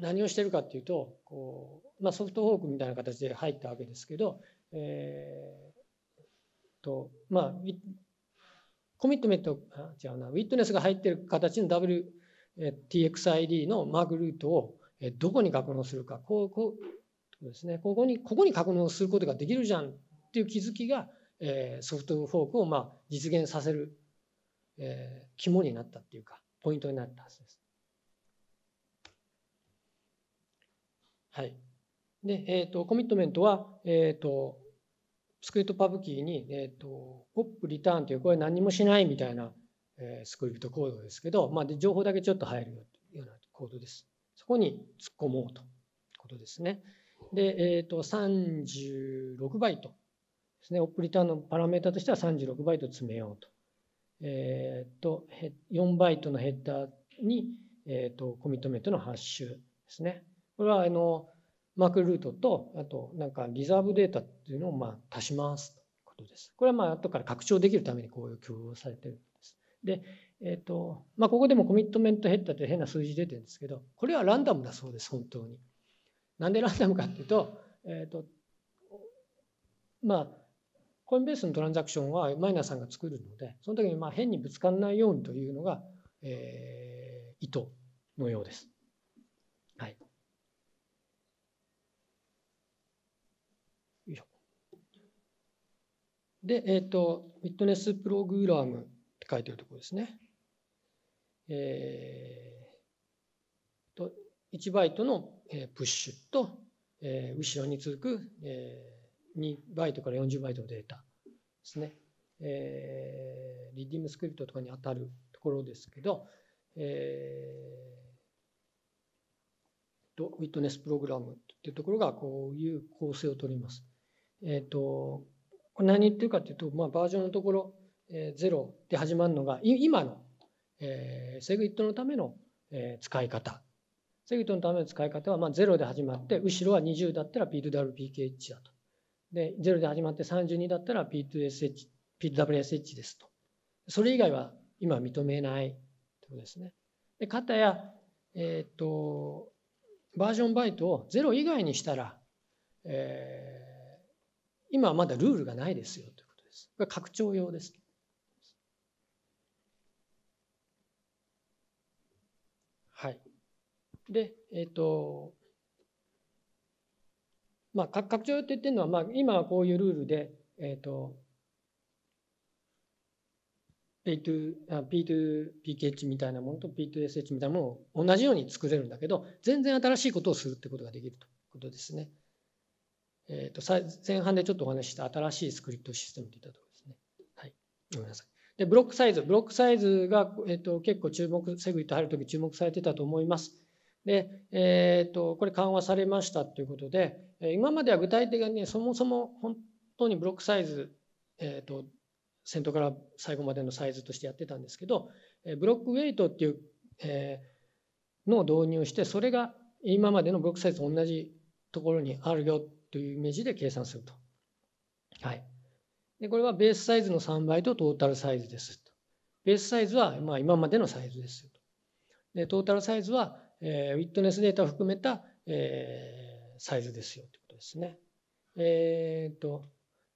[SPEAKER 1] 何をしてるかっていうとこうまあ、ソフトフォークみたいな形で入ったわけですけど、えーとまあ、コミットメント違うなウィットネスが入ってる形の WTXID のマークルートをどこに格納するかこうこうです、ね、ここにここに格納することができるじゃんっていう気づきが、えー、ソフトフォークをまあ実現させる、えー、肝になったっていうかポイントになったはずです。はい。で、えーと、コミットメントは、えーと、スクリプトパブキーに、えーと、ポップリターンというこれ何もしないみたいな、えー、スクリプトコードですけど、まあ、で情報だけちょっと入るようなコードです。そこに突っ込もうということですね。で、えー、と36バイトですね。ポップリターンのパラメータとしては36バイト詰めようと。えっ、ー、と、4バイトのヘッダーに、えっ、ー、とコミットメントのハッシュですね。これはあのマークルートと、あとなんかリザーブデータっていうのをまあ足しますということです。これはまあ後から拡張できるためにこういう共有をされてるんです。で、えっ、ー、と、まあここでもコミットメントヘッダーって変な数字出てるんですけど、これはランダムだそうです、本当に。なんでランダムかっていうと、えっ、ー、と、まあ、コインベースのトランザクションはマイナーさんが作るので、その時にまあ変にぶつからないようにというのが、えー、意図のようです。はい。で、えっ、ー、と、ウィットネスプログラムって書いてるところですね。えー、と、1バイトのプッシュと、えー、後ろに続く、えー、2バイトから40バイトのデータですね。えー、リディムスクリプトとかに当たるところですけど、えー、と、ウィットネスプログラムっていうところがこういう構成をとります。えっ、ー、と、これ何言ってるかというと、まあ、バージョンのところ、えー、0で始まるのが今の、えー、セグイットのための、えー、使い方。セグイットのための使い方は、まあ、0で始まって後ろは20だったら P2WPKH だと。で0で始まって32だったら P2SH PWSH ですと。それ以外は今認めないということですね。で、かたや、えっ、と、バージョンバイトを0以外にしたら、えー今はまだルールがないですよということです。これ拡張用です。はい。で、えっ、ー、と、まあ、拡張って言ってるのは、まあ、今はこういうルールで、えっ、ー、と、P2PKH みたいなものと P2SH みたいなものを同じように作れるんだけど、全然新しいことをするってことができるということですね。えっ、ー、と、前半でちょっとお話しした新しいスクリプトシステムといったところですね。はい。ごめんなさい。で、ブロックサイズ。ブロックサイズが、えっ、ー、と、結構注目、セグリット入るとき注目されてたと思います。で、えっ、ー、と、これ緩和されましたということで、今までは具体的に、ね、そもそも本当にブロックサイズ、えっ、と、先頭から最後までのサイズとしてやってたんですけど、ブロックウェイトっていう、えのを導入して、それが今までのブロックサイズと同じところにあるよというイメージで計算すると。はい。で、これはベースサイズの3倍とトータルサイズですと。ベースサイズはま今までのサイズですと。で、トータルサイズは、えー、ウィットネスデータを含めた、えー、サイズですよということですね。えー、っと、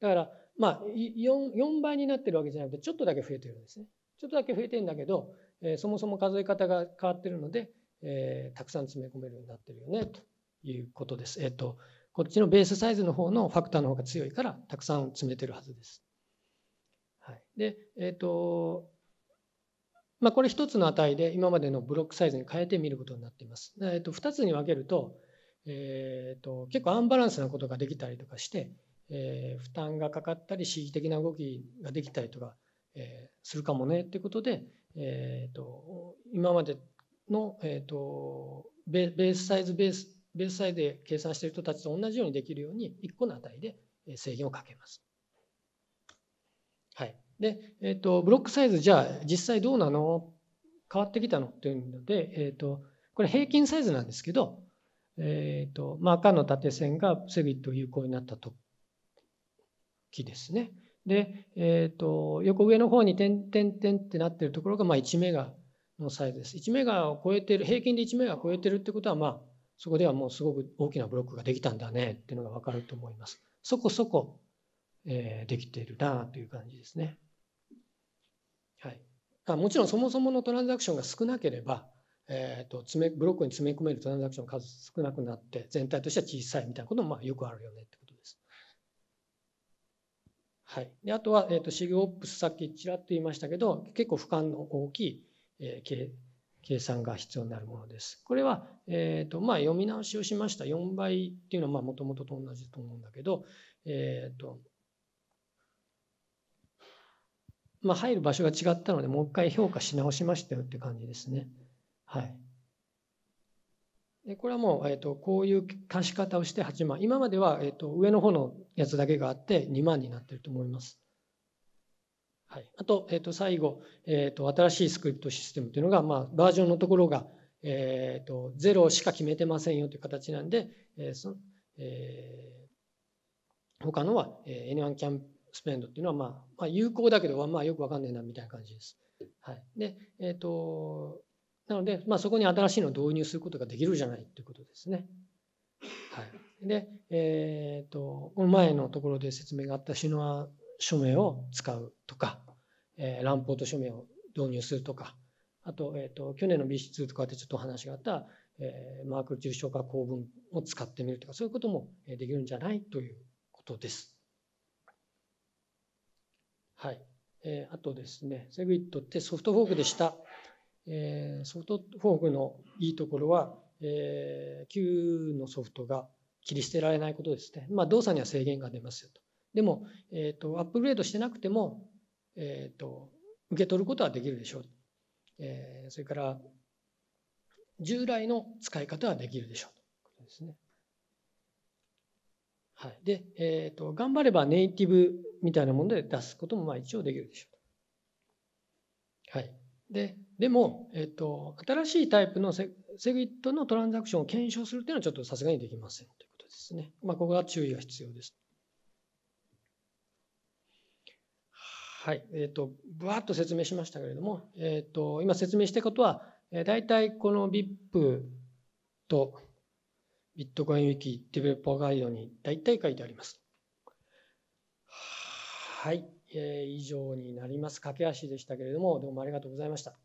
[SPEAKER 1] だから、まあ4、4倍になってるわけじゃなくて、ちょっとだけ増えてるんですね。ちょっとだけ増えてるんだけど、えー、そもそも数え方が変わってるので、えー、たくさん詰め込めるようになってるよね、ということです。えっ、ー、と、こっちのベースサイズの方のファクターの方が強いから、たくさん詰めてるはずです。はい、で、えっ、ー、と、まあ、これ1つの値で今までのブロックサイズに変えてみることになっています。えー、と2つに分けると、えー、と結構アンバランスなことができたりとかして、えー、負担がかかったり刺激的な動きができたりとか、えー、するかもねってことで、えー、と今までの、えー、とベースサイズベースベースサイズで計算している人たちと同じようにできるように1個の値で制限をかけます。はい、で、えーと、ブロックサイズじゃあ実際どうなの変わってきたのっていうので、えーと、これ平均サイズなんですけど、えーとまあ、赤の縦線がセビット有効になったときですね。で、えーと、横上の方に点点点ってなっているところが、まあ、1メガのサイズです。1メガを超えてる、平均で1メガを超えてるってことは、まあ、そこではもうすごく大きなブロックができたんだねっていうのが分かると思います。そこそこ、えー、できているなという感じですね。はい、あもちろんそもそものトランザクションが少なければ、えーと、詰めブロックに詰め込めるトランザクションの数少なくなって全体としては小さいみたいなこともまあよくあるよねってことです。はい、であとは、えーと、シグオプスさっきちらっと言いましたけど結構俯瞰の大きい、えー、計算が必要になるものです。これは、えーとまあ、読み直しをしました4倍っていうのはもともとと同じと思うんだけど、えーとまあ、入る場所が違ったのでもう一回評価し直しましたよって感じですね。はい、でこれはもう、えーと、こういう貸し方をして8万今までは、えーと、と上の方のやつだけがあって2万になってると思います。はい、あと,、えー、と最後、えーと、新しいスクリプトシステムというのが、まあ、バージョンのところが、えーと、ゼ0しか決めてませんよという形なんで、えーそえー、他のは、えー、N1 キャンスペンドっていうのは、まあ、まあ、有効だけど、まあ、よくわかんないなみたいな感じです。はい、で、えーと、なので、まあ、そこに新しいのを導入することができるじゃないということですね。はい、で、えーと、の前のところで説明があったシノア署名を使うとか、えー、乱ポート署名を導入するとか、あと、えっ、ー、と、去年の BC2 とかでちょっと話があった、えー、マークル重症化構文を使ってみるとか、そういうこともできるんじゃないということです。はい。えー、あとですね、セグイットってソフトフォークでした。えー、ソフトフォークのいいところは、えー、旧のソフトが切り捨てられないことですね。まあ、動作には制限が出ますよと。でも、えーと、アップグレードしてなくても、えーと、受け取ることはできるでしょう、えー、それから従来の使い方はできるでしょうですね。はい。で、えっ、ー、と、頑張ればネイティブみたいなもので出すことも、まあ一応できるでしょう。はい。で、でも、えっ、ー、と、新しいタイプのセセグイットのトランザクションを検証するっていうのはちょっとさすがにできませんということですね。まあ、ここは注意が必要です。はい、えっ、ー、と、ぶわっと説明しましたけれども、えっ、ー、と、今説明したことは、えー、大体この v i p とビットコインウィキデベロッパーガイドに大体書いてあります。はい、えー、以上になります。駆け足でしたけれども、どうもありがとうございました。